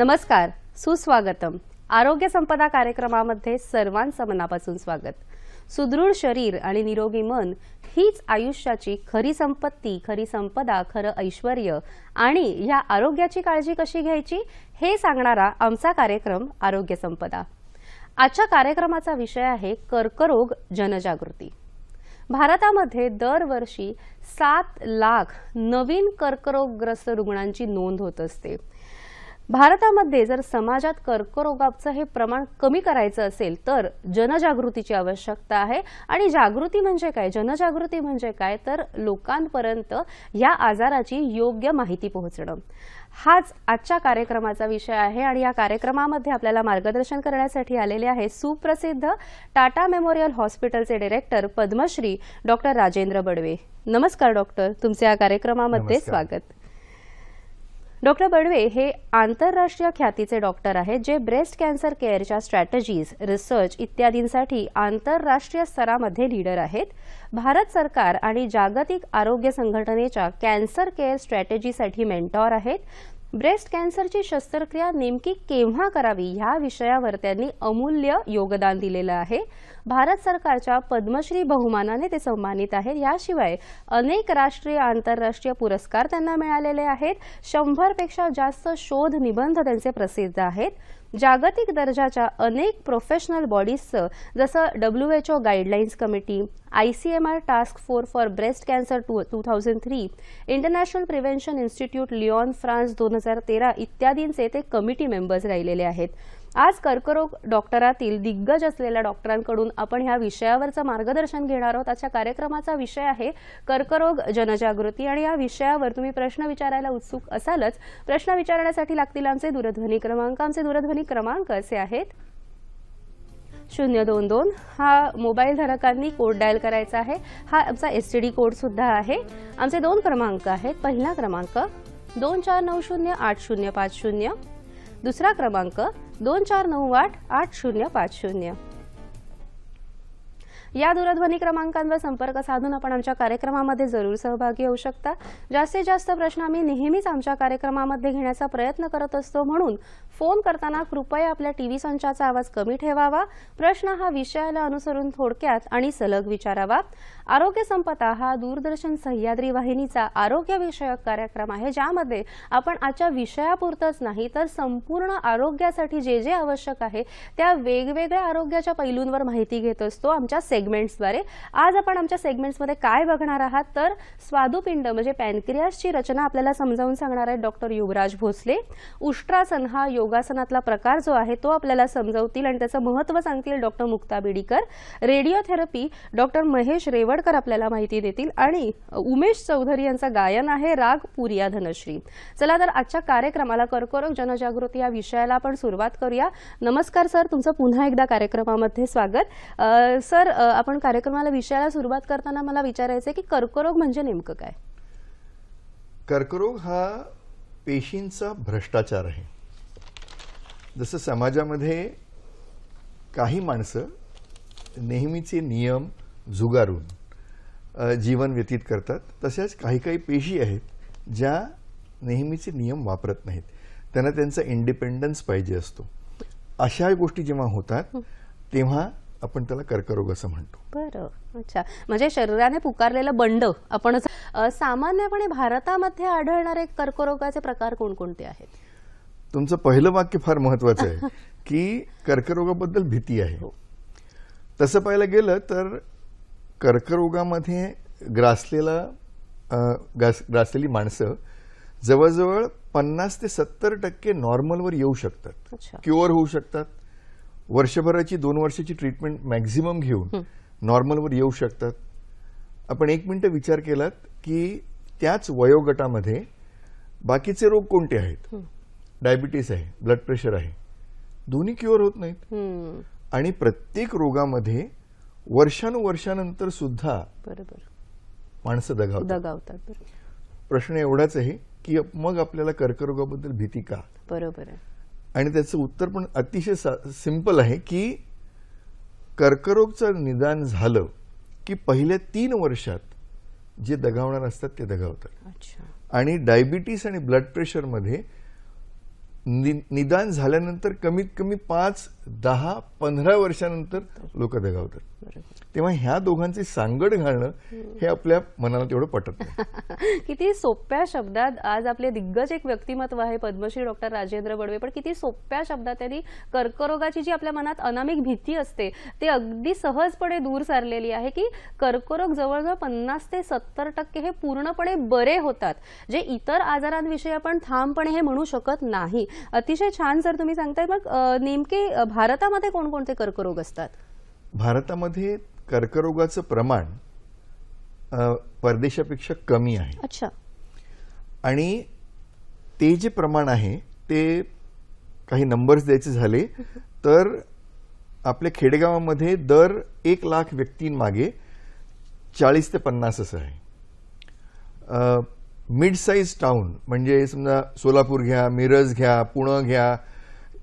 नमस्कार सुस्वागतम आरोग्य संपदा कार्यक्रमामध्ये सर्वांचं मनापासून स्वागत सुदृढ शरीर आणि निरोगी मन हीच आयुष्याची खरी संपत्ती खरी संपदा खरं ऐश्वर आणि या आरोग्याची काळजी कशी घ्यायची हे सांगणारा आमचा कार्यक्रम आरोग्य संपदा आजच्या कार्यक्रमाचा विषय आहे कर्करोग जनजागृती भारतामध्ये दरवर्षी सात लाख नवीन कर्करोगग्रस्त रुग्णांची नोंद होत असते भारतामध्ये जर समाजात कर्करोगाचं हे प्रमाण कमी करायचं असेल तर जनजागृतीची आवश्यकता आहे आणि जागृती म्हणजे काय जनजागृती म्हणजे काय तर लोकांपर्यंत या आजाराची योग्य माहिती पोहोचणं हाच आजच्या कार्यक्रमाचा विषय आहे आणि या कार्यक्रमामध्ये आपल्याला मार्गदर्शन करण्यासाठी आलेले आहे सुप्रसिद्ध टाटा मेमोरियल हॉस्पिटलचे डिरेक्टर पद्मश्री डॉक्टर राजेंद्र बडवे नमस्कार डॉक्टर तुमचे या कार्यक्रमामध्ये स्वागत डॉक्टर बडवे हे आंतरराष्ट्रीय ख्यातीचे डॉक्टर आहेत जे ब्रेस्ट कॅन्सर केअरच्या स्ट्रॅटजीज रिसर्च इत्यादींसाठी आंतरराष्ट्रीय स्तरामध्ये लीडर आहेत भारत सरकार आणि जागतिक आरोग्य संघटनेच्या कॅन्सर केअर स्ट्रॅटजीसाठी मेंटॉर आहेत ब्रेस्ट कॅन्सरची शस्त्रक्रिया नेमकी केव्हा करावी या विषयावर त्यांनी अमूल्य योगदान दिलेलं आहे भारत सरकारच्या पद्मश्री बहुमानाने ते सन्मानित आहेत याशिवाय अनेक राष्ट्रीय आंतरराष्ट्रीय पुरस्कार त्यांना मिळालेले आहेत शंभरपेक्षा जास्त शोध निबंध त्यांचे प्रसिद्ध आहेत जागतिक दर्जाच्या अनेक प्रोफेशनल बॉडीजचं जसं W H O guidelines committee I C M R task force for breast cancer two two thousand three international prevention institute Lyon France दोन हजार तेरा इत्यादींचे ते कमिटी मेंबर्स राहिलेले आहेत आज कर्करोग डॉक्टरातील दिग्गज असलेल्या डॉक्टरांकडून आपण ह्या विषयावरचं मार्गदर्शन घेणार आहोत आजच्या कार्यक्रमाचा विषय आहे कर्करोग जनजागृती आणि या विषयावर तुम्ही प्रश्न विचारायला उत्सुक असालच प्रश्न विचारण्यासाठी लागतील आमचे दूरध्वनी क्रमांक आमचे दूरध्वनी क्रमांक असे आहेत शून्य दोन दोन हा मोबाईल धारकांनी कोड डायल करायचा आहे हा आमचा एस टी डी आहे आमचे दोन क्रमांक आहेत पहिला क्रमांक दोन चार नऊ शून्य आठ शून्य पाच शून्य दुसरा क्रमांक दोन चार नऊ आठ आठ शून्य पाच शून्य या दूरध्वनी क्रमांकांवर संपर्क साधून आपण आमच्या कार्यक्रमामध्ये जरूर सहभागी होऊ शकता जास्तीत जास्त प्रश्न आम्ही नेहमीच आमच्या कार्यक्रमामध्ये घेण्याचा प्रयत्न करत असतो म्हणून फोन करताना कृपया आपल्या टीव्ही संचाचा आवाज कमी ठेवावा प्रश्न हा विषयाला अनुसरून थोडक्यात आणि सलग विचारावा आरोग्य संपदा हा दूरदर्शन सह्याद्री वाहिनीचा आरोग्यविषयक कार्यक्रम आहे ज्यामध्ये आपण आजच्या विषयापुरतंच नाही तर संपूर्ण आरोग्यासाठी जे जे आवश्यक आहे त्या वेगवेगळ्या आरोग्याच्या पैलूंवर माहिती घेत असतो आमच्या सेगमेंट्सद्वारे आज आपण आमच्या सेगमेंट्समध्ये काय बघणार आहात तर स्वादुपिंड म्हणजे पॅनक्रियासची रचना आपल्याला समजावून सांगणार आहेत डॉक्टर युवराज भोसले उष्ट्रासन हा योगासनातला प्रकार जो आहे तो आपल्याला समजवतील आणि त्याचं महत्व सांगतील doctor Mukta Bidikar radiotherapy doctor Mahesh Rewadkar आपल्याला माहिती देतील आणि उमेश चौधरी यांचं गायन आहे राग पुरिया धनश्री चला तर आजच्या कार्यक्रमाला कर्करोग जनजागृती या विषयाला आपण सुरुवात करूया नमस्कार सर तुमचं पुन्हा एकदा कार्यक्रमामध्ये स्वागत सर आपण कार्यक्रमाला विषयाला सुरुवात करताना मला विचारायचं की कर्करोग म्हणजे नेमकं काय कर्करोग हा पेशींचा भ्रष्टाचार आहे जसं समाजामध्ये काही माणसं नेहमीचे नियम झुगारून जीवन व्यतीत करतात तसेच काही काही पेशी आहेत ज्या नेहमीचे नियम वापरत नाहीत त्यांना त्यांचा इंडिपेंडन्स पाहिजे असतो अशा गोष्टी जेव्हा होतात तेव्हा आपण त्याला कर्करोग असं म्हणतो बरं अच्छा म्हणजे शरीराने पुकारलेलं बंड आपण सामान्यपणे भारतामध्ये आढळणारे कर्करोगाचे प्रकार कोणकोणते आहेत तुमचं पहिलं वाक्य फार महत्वाचं आहे की कर्करोगाबद्दल भीती आहे हो. तसं पाहायला गेलं तर कर्करोगामध्ये ग्रासलेला ग्रासलेली माणसं जवळजवळ पन्नास ते सत्तर टक्के नॉर्मलवर येऊ शकतात क्युअर होऊ शकतात वर्षभराची दोन वर्षाची ट्रीटमेंट मॅक्झिमम घेऊन नॉर्मलवर येऊ शकतात आपण एक मिनटं विचार केलात की त्याच वयोगटामध्ये बाकीचे रोग कोणते आहेत डायबिटीस आहे ब्लड प्रेशर आहे दोन्ही क्युअर होत नाहीत आणि प्रत्येक रोगामध्ये वर्षानुवर्षानंतर सुद्धा बरोबर माणसं दगावतात प्रश्न एवढाच आहे की मग आपल्याला कर्करोगाबद्दल भीती का बरोबर आणि त्याचं उत्तर पण अतिशय सिंपल आहे की कर्करोगचं निदान झालं की पहिल्या तीन वर्षात जे दगावणार असतात ते दगावतात आणि डायबिटीस आणि ब्लड प्रेशरमध्ये निदान झाल्यानंतर कमीत कमी पाच दहा पंधरा वर्षानंतर लोक दगावतात तेव्हा ह्या दोघांची सांगड घालणं हे आपल्या मनाला तेवढं पटत किती सोप्या शब्दात आज आपले दिग्गज एक व्यक्तिमत्व आहे पद्मश्री डॉक्टर राजेंद्र बडवे पण किती सोप्या शब्दात त्यांनी कर्करोगाची जी आपल्या मनात अनामिक भीती असते ते अगदी सहजपणे दूर सारलेली आहे की कर्करोग जवळजवळ पन्नास ते सत्तर टक्के हे पूर्णपणे बरे होतात जे इतर आजारांविषयी आपण ठामपणे हे म्हणू शकत नाही अतिशय छान सर तुम्ही सांगताय मग नेमके भारतामध्ये कोणकोणते कर्करोग असतात भारतामध्ये कर्करोगाचं प्रमाण परदेशापेक्षा कमी आहे अच्छा आणि ते जे प्रमाण आहे ते काही नंबर्स द्यायचे झाले तर आपल्या खेडेगावामध्ये दर एक लाख व्यक्तींमागे चाळीस ते पन्नास असं आहे मिड साईज टाउन म्हणजे समजा सोलापूर घ्या मिरज घ्या पुणे घ्या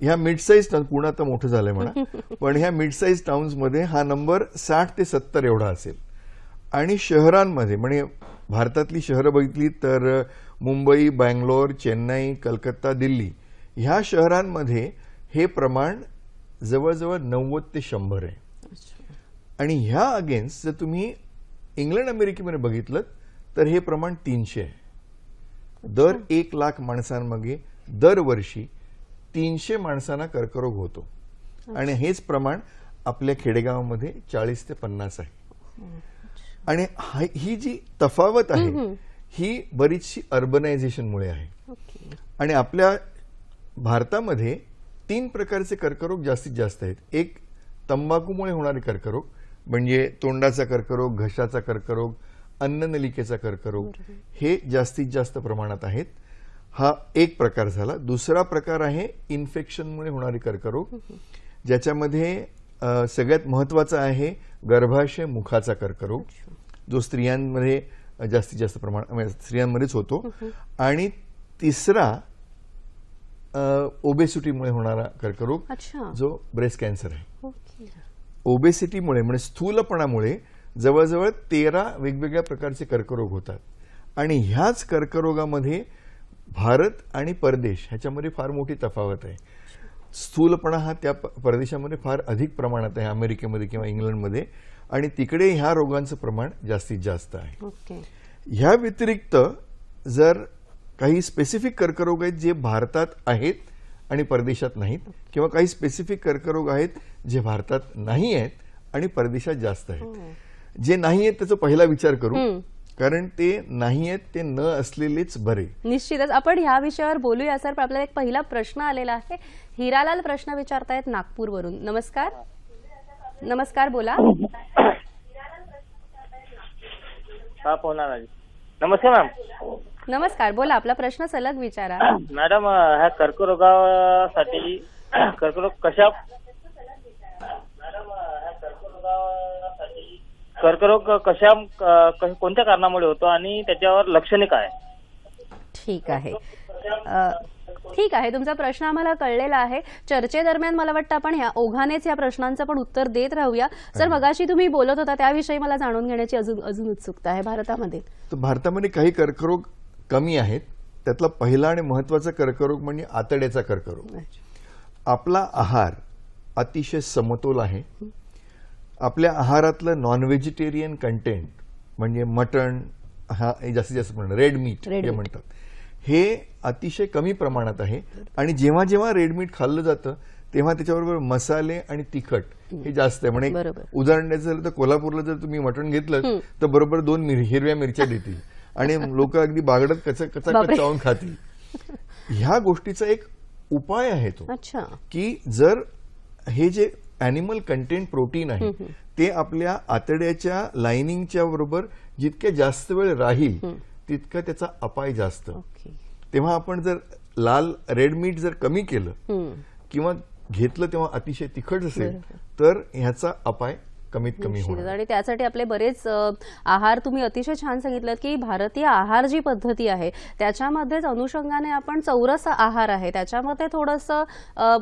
ह्या मिड साईज टाउन पुणे आता मोठं झालंय म्हणा पण ह्या मिड साईज टाउन्समध्ये हा नंबर साठ ते सत्तर एवढा असेल आणि शहरांमध्ये म्हणजे भारतातली शहरं बघितली तर मुंबई बँगलोर चेन्नई कलकत्ता दिल्ली ह्या शहरांमध्ये हे प्रमाण जवळजवळ नव्वद ते शंभर आहे आणि ह्या अगेन्स्ट जर तुम्ही इंग्लंड अमेरिकेमध्ये बघितलं तर हे प्रमाण तीनशे आहे दर एक लाख माणसांमध्ये दरवर्षी तीनशे माणसांना कर्करोग होतो आणि हेच प्रमाण आपल्या खेडेगावामध्ये चाळीस ते पन्नास आहे आणि ही जी तफावत आहे ही बरीचशी अर्बनायझेशनमुळे आहे आणि आपल्या भारतामध्ये तीन प्रकारचे कर्करोग जास्तीत जास्त आहेत एक तंबाखूमुळे होणारे कर्करोग म्हणजे तोंडाचा कर्करोग घशाचा कर्करोग अन्ननलिकेचा कर्करोग हे जास्तीत जास्त प्रमाणात आहेत हा एक प्रकार झाला दुसरा प्रकार आहे इन्फेक्शनमुळे होणारे कर्करोग ज्याच्यामध्ये सगळ्यात महत्वाचा आहे गर्भाशय मुखाचा कर्करोग जो स्त्रियांमध्ये जास्तीत जास्त प्रमाण म्हणजे स्त्रियांमध्येच होतो आणि तिसरा ओबेसिटीमुळे होणारा कर्करोग जो ब्रेस्ट कॅन्सर आहे ओबेसिटीमुळे म्हणजे स्थूलपणामुळे जवळजवळ तेरा वेगवेगळ्या प्रकारचे कर्करोग होतात आणि ह्याच कर्करोगामध्ये भारत आणि परदेश ह्याच्यामध्ये फार मोठी तफावत आहे स्थूलपणा हा त्या परदेशामध्ये फार अधिक प्रमाणात आहे अमेरिकेमध्ये किंवा इंग्लंडमध्ये आणि तिकडे ह्या रोगांचं प्रमाण जास्तीत जास्त आहे ह्या व्यतिरिक्त जर काही स्पेसिफिक कर्करोग आहेत जे भारतात आहेत आणि परदेशात नाहीत किंवा काही स्पेसिफिक कर्करोग आहेत जे भारतात नाही आहेत आणि परदेशात जास्त आहेत हो. जे नाही आहेत त्याचा पहिला विचार करू कारण ते नाही आहेत ते न असलेलेच बरे निश्चितच आपण ह्या विषयावर बोलूया सर आपल्याला एक पहिला प्रश्न आलेला आहे हिरालाल प्रश्न विचारतायत नागपूरवरून नमस्कार नमस्कार बोला नमस्कार मॅम नमस्कार बोला आपला प्रश्न सलग विचारा मॅडम ह्या कर्करोगासाठी कर्करोग कशा कर्करोग कशा कोणत्या कारणामुळे होतो आणि त्याच्यावर लक्षणे काय ठीक आहे ठीक आहे तुमचा प्रश्न आम्हाला कळलेला आहे चर्चेदरम्यान मला वाटतं आपण ह्या ओघानेच या प्रश्नांचं पण उत्तर देत राहूया सर मगाशी तुम्ही बोलत होता त्याविषयी मला जाणून घेण्याची अजून अजून उत्सुकता आहे भारतामध्ये भारतामध्ये काही कर्करोग कमी आहेत त्यातला पहिला आणि महत्वाचा कर्करोग म्हणजे आतड्याचा कर्करोग आपला आहार अतिशय समतोल आहे आपल्या आहारातलं नॉन व्हेजिटेरियन कंटेंट म्हणजे मटण हा जास्तीत जास्त म्हणणं रेड मीट म्हणतात हे अतिशय कमी प्रमाणात आहे आणि जेव्हा जेव्हा रेड मीट खाल्लं जातं तेव्हा त्याच्याबरोबर मसाले आणि तिखट हे जास्त आहे म्हणजे उदाहरण द्यायचं झालं तर कोल्हापूरला जर तुम्ही मटण घेतलं तर बरोबर दोन हिरव्या मिरच्या देतील आणि लोक अगदी बागडत कचा कचा कचावून खातील ह्या गोष्टीचा एक उपाय आहे तो की जर हे जे अनिमल कंटेंट प्रोटीन आहे ते आपल्या आतड्याच्या लाइनिंगच्या बरोबर जितक्या जास्त वेळ राहील तितका त्याचा अपाय जास्त तेव्हा आपण जर लाल रेड मीठ जर कमी केलं किंवा घेतलं तेव्हा अतिशय तिखट असेल तर ह्याचा अपाय कमीत कमी होईल आणि त्यासाठी आपले बरेच आहार तुम्ही अतिशय छान सांगितलं की भारतीय आहार जी पद्धती आहे त्याच्यामध्येच अनुषंगाने आपण चौरस आहार आहे त्याच्यामध्ये थोडंसं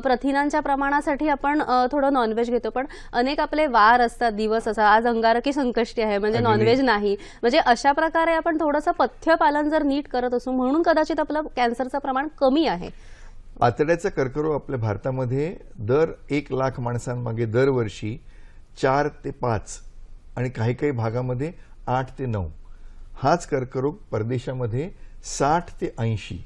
प्रथिनांच्या प्रमाणासाठी आपण थोडं नॉनव्हेज घेतो पण अनेक आपले वार असतात दिवस असा आज अंगारकी संकष्टी आहे म्हणजे नॉनव्हेज नाही म्हणजे अशा प्रकारे आपण थोडंसं पथ्य पालन जर नीट करत असू म्हणून कदाचित आपलं कॅन्सरचं प्रमाण कमी आहे आतड्याचा कर्करोग आपल्या भारतामध्ये दर एक लाख माणसांमागे दरवर्षी चार ते पाच आणि काही काही भागामध्ये आठ ते नऊ हाच कर्करोग परदेशामध्ये साठ ते ऐंशी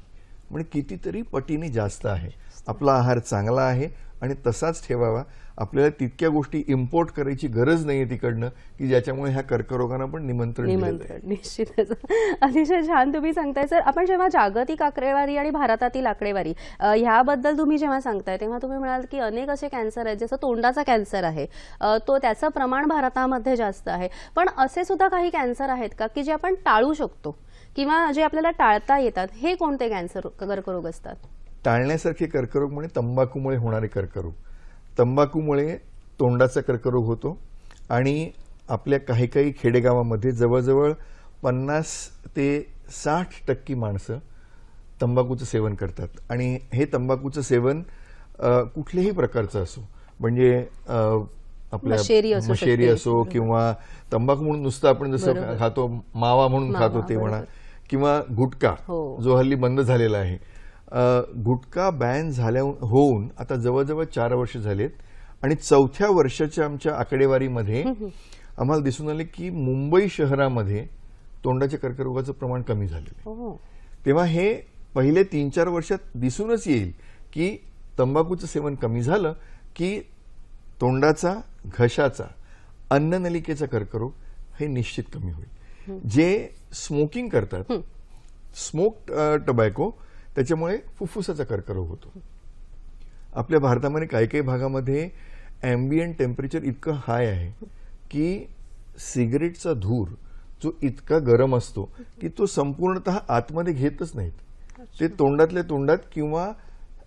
म्हणजे कितीतरी पटीने जास्त आहे आपला आहार चांगला आहे आणि तसाच ठेवावा आपल्याला तितक्या गोष्टी इम्पोर्ट करायची गरज नाहीये तिकडनं की ज्याच्यामुळे ह्या कर्करोगांना पण निमंत्रण निमंत्रण निश्चितच अतिशय छान तुम्ही सांगताय सर आपण जेव्हा जागतिक आकडेवारी आणि भारतातील आकडेवारी ह्याबद्दल तुम्ही जेव्हा सांगताय तेव्हा तुम्ही म्हणाल की अनेक असे कॅन्सर आहेत जसं तोंडाचा कॅन्सर आहे तो त्याचं प्रमाण भारतामध्ये जास्त आहे पण असे सुद्धा काही कॅन्सर आहेत का की जे आपण टाळू शकतो किंवा जे आपल्याला टाळता येतात हे कोणते कॅन्सर कर्करोग असतात टाळण्यासारखे कर्करोग म्हणजे तंबाखूमुळे होणारे कर्करोग तंबाखूमुळे तोंडाचा कर्करोग होतो आणि आपल्या काही काही खेडेगावामध्ये जवळजवळ पन्नास ते साठ टक्के माणसं तंबाखूचं सेवन करतात आणि हे तंबाखूचं सेवन कुठल्याही प्रकारचं असो म्हणजे आपल्या मशेरी असो किंवा तंबाखू म्हणून नुसतं आपण जसं खातो मावा म्हणून खातो ते म्हणा किंवा गुटखा हो. जो हल्ली बंद झालेला आहे गुटखा बॅन झाल्या होऊन आता जवळजवळ चार वर्ष झालेत आणि चौथ्या वर्षाच्या आमच्या आकडेवारीमध्ये आम्हाला दिसून आले की मुंबई शहरामध्ये तोंडाच्या कर्करोगाचं प्रमाण कमी झालेलं तेव्हा हे पहिले तीन चार वर्षात दिसूनच येईल की तंबाखूचं सेवन कमी झालं की तोंडाचा घशाचा अन्ननलिकेचा कर्करोग हे निश्चित कमी होईल जे स्मोकिंग करतात स्मोक टबॅको त्याच्यामुळे फुफ्फुसाचा कर्करोग होतो आपल्या भारतामध्ये काही काही भागामध्ये ॲम्बियन टेम्परेचर इतकं हाय आहे की सिगरेटचा धूर जो इतका गरम असतो की तो संपूर्णत आतमध्ये घेतच नाहीत ते तोंडातल्या तोंडात किंवा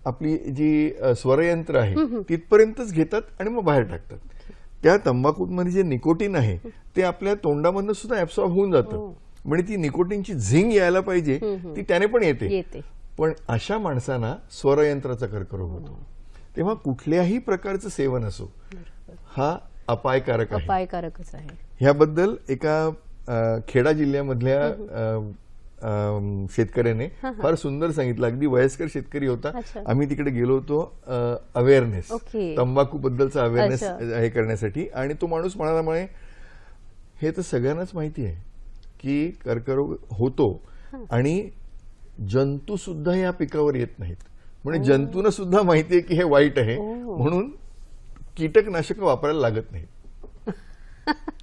आपली जी स्वरयंत्र आहे तिथपर्यंतच घेतात आणि मग बाहेर टाकतात त्या तंबाखूमध्ये जे निकोटीन आहे ते आपल्या तोंडामधनं सुद्धा ऍब्सॉर्ब होऊन जातं हो. म्हणजे ती निकोटीनची झिंग यायला पाहिजे ती त्याने पण येते पण अशा माणसांना स्वरयंत्राचा कर्करोग होतो तेव्हा कुठल्याही प्रकारचं सेवन असो हा अपायकारक अपायकारकच आहे ह्याबद्दल एका खेडा जिल्ह्यामधल्या शेतकऱ्याने फार सुंदर सांगितलं अगदी वयस्कर शेतकरी होता आम्ही तिकडे गेलो होतो अवेअरनेस तंबाखू बद्दलचा अवेअरनेस हे करण्यासाठी आणि तो माणूस म्हणाला म्हणे हे तर सगळ्यांनाच माहिती आहे की कर्करोग होतो आणि जंतू सुद्धा या पिकावर येत नाहीत म्हणजे जंतूंना सुद्धा माहिती आहे की हे वाईट आहे म्हणून कीटकनाशक वापरायला लागत नाहीत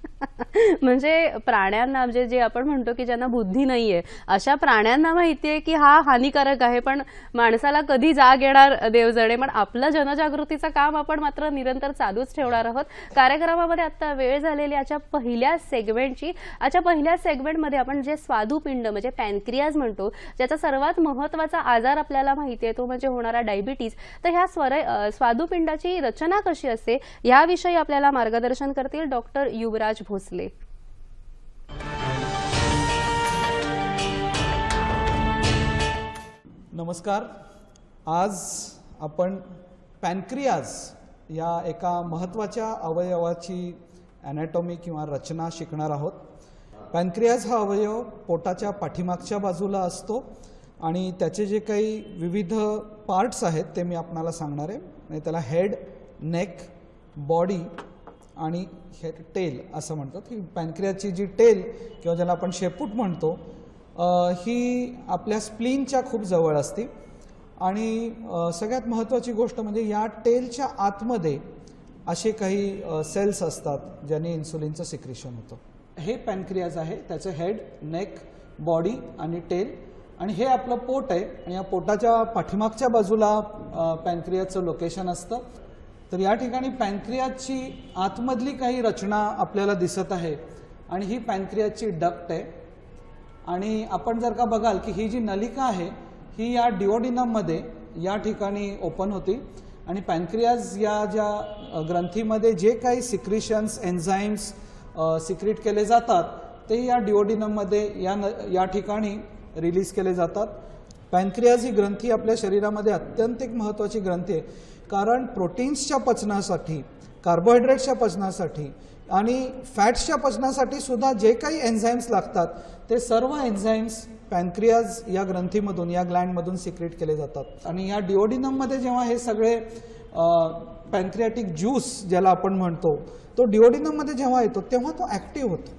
म्हणजे प्राण्यांना म्हणजे जे आपण म्हणतो की ज्यांना बुद्धी नाहीये अशा प्राण्यांना माहितीये की हा हानिकारक आहे पण माणसाला कधी जाग येणार देवजणे पण आपलं जनजागृतीचं काम आपण मात्र निरंतर चालूच ठेवणार आहोत कार्यक्रमामध्ये आता वेळ झालेली आजच्या पहिल्या सेगमेंटची आजच्या पहिल्या सेगमेंटमध्ये आपण जे स्वादुपिंड म्हणजे पॅनक्रियाज म्हणतो ज्याचा सर्वात महत्वाचा आजार आपल्याला माहिती आहे तो म्हणजे होणारा डायबिटीज तर ह्या स्वर स्वादुपिंडाची रचना कशी असते याविषयी आपल्याला मार्गदर्शन करतील डॉक्टर युवराज भोसले नमस्कार आज आपण पॅनक्रियाज या एका महत्त्वाच्या अवयवाची अनॅटॉमी किंवा रचना शिकणार आहोत पॅनक्रियाज हा अवयव पोटाच्या पाठीमागच्या बाजूला असतो आणि त्याचे जे काही विविध पार्ट्स आहेत ते मी आपणाला सांगणार आहे त्याला हेड नेक बॉडी आणि हे टेल असं म्हणतात की पॅनक्रियाची जी टेल किंवा ज्याला आपण शेपूट म्हणतो ही आपल्या स्प्लीनच्या खूप जवळ असते आणि सगळ्यात महत्त्वाची गोष्ट म्हणजे या टेलच्या आतमध्ये असे काही सेल्स असतात ज्याने इन्सुलिनचं सिक्रिशन होतं हे पॅनक्रियाज आहे त्याचं हेड नेक बॉडी आणि टेल आणि हे आपलं पोट आहे आणि या पोटाच्या पाठीमागच्या बाजूला पॅनक्रियाचं लोकेशन असतं तर या ठिकाणी पॅन्क्रियाची आतमधली काही रचना आपल्याला दिसत आहे आणि ही पॅन्क्रियाची डक्ट आहे आणि आपण जर का बघाल की ही जी नलिका आहे ही या डिओडिनममध्ये या ठिकाणी ओपन होती आणि पॅन्क्रियाज या ज्या ग्रंथीमध्ये जे काही सिक्रिशन्स एन्झाईम्स सिक्रिट केले जातात ते या डिओडिनममध्ये या न या ठिकाणी रिलीज केले जातात पॅन्क्रियाज ही ग्रंथी आपल्या शरीरामध्ये अत्यंत एक महत्त्वाची ग्रंथी आहे कारण प्रोटीन्सच्या पचनासाठी कार्बोहायड्रेट्सच्या पचनासाठी आणि फॅट्सच्या पचनासाठी सुद्धा जे काही एन्झाईम्स लागतात ते सर्व एन्झाईम्स पॅनक्रियाज या ग्रंथीमधून या ग्लँडमधून सिक्रेट केले जातात आणि या डिओडिनममध्ये जेव्हा हे सगळे पॅनक्रियाटिक ज्यूस ज्याला आपण म्हणतो तो डिओडिनममध्ये जेव्हा येतो तेव्हा तो ॲक्टिव्ह होतो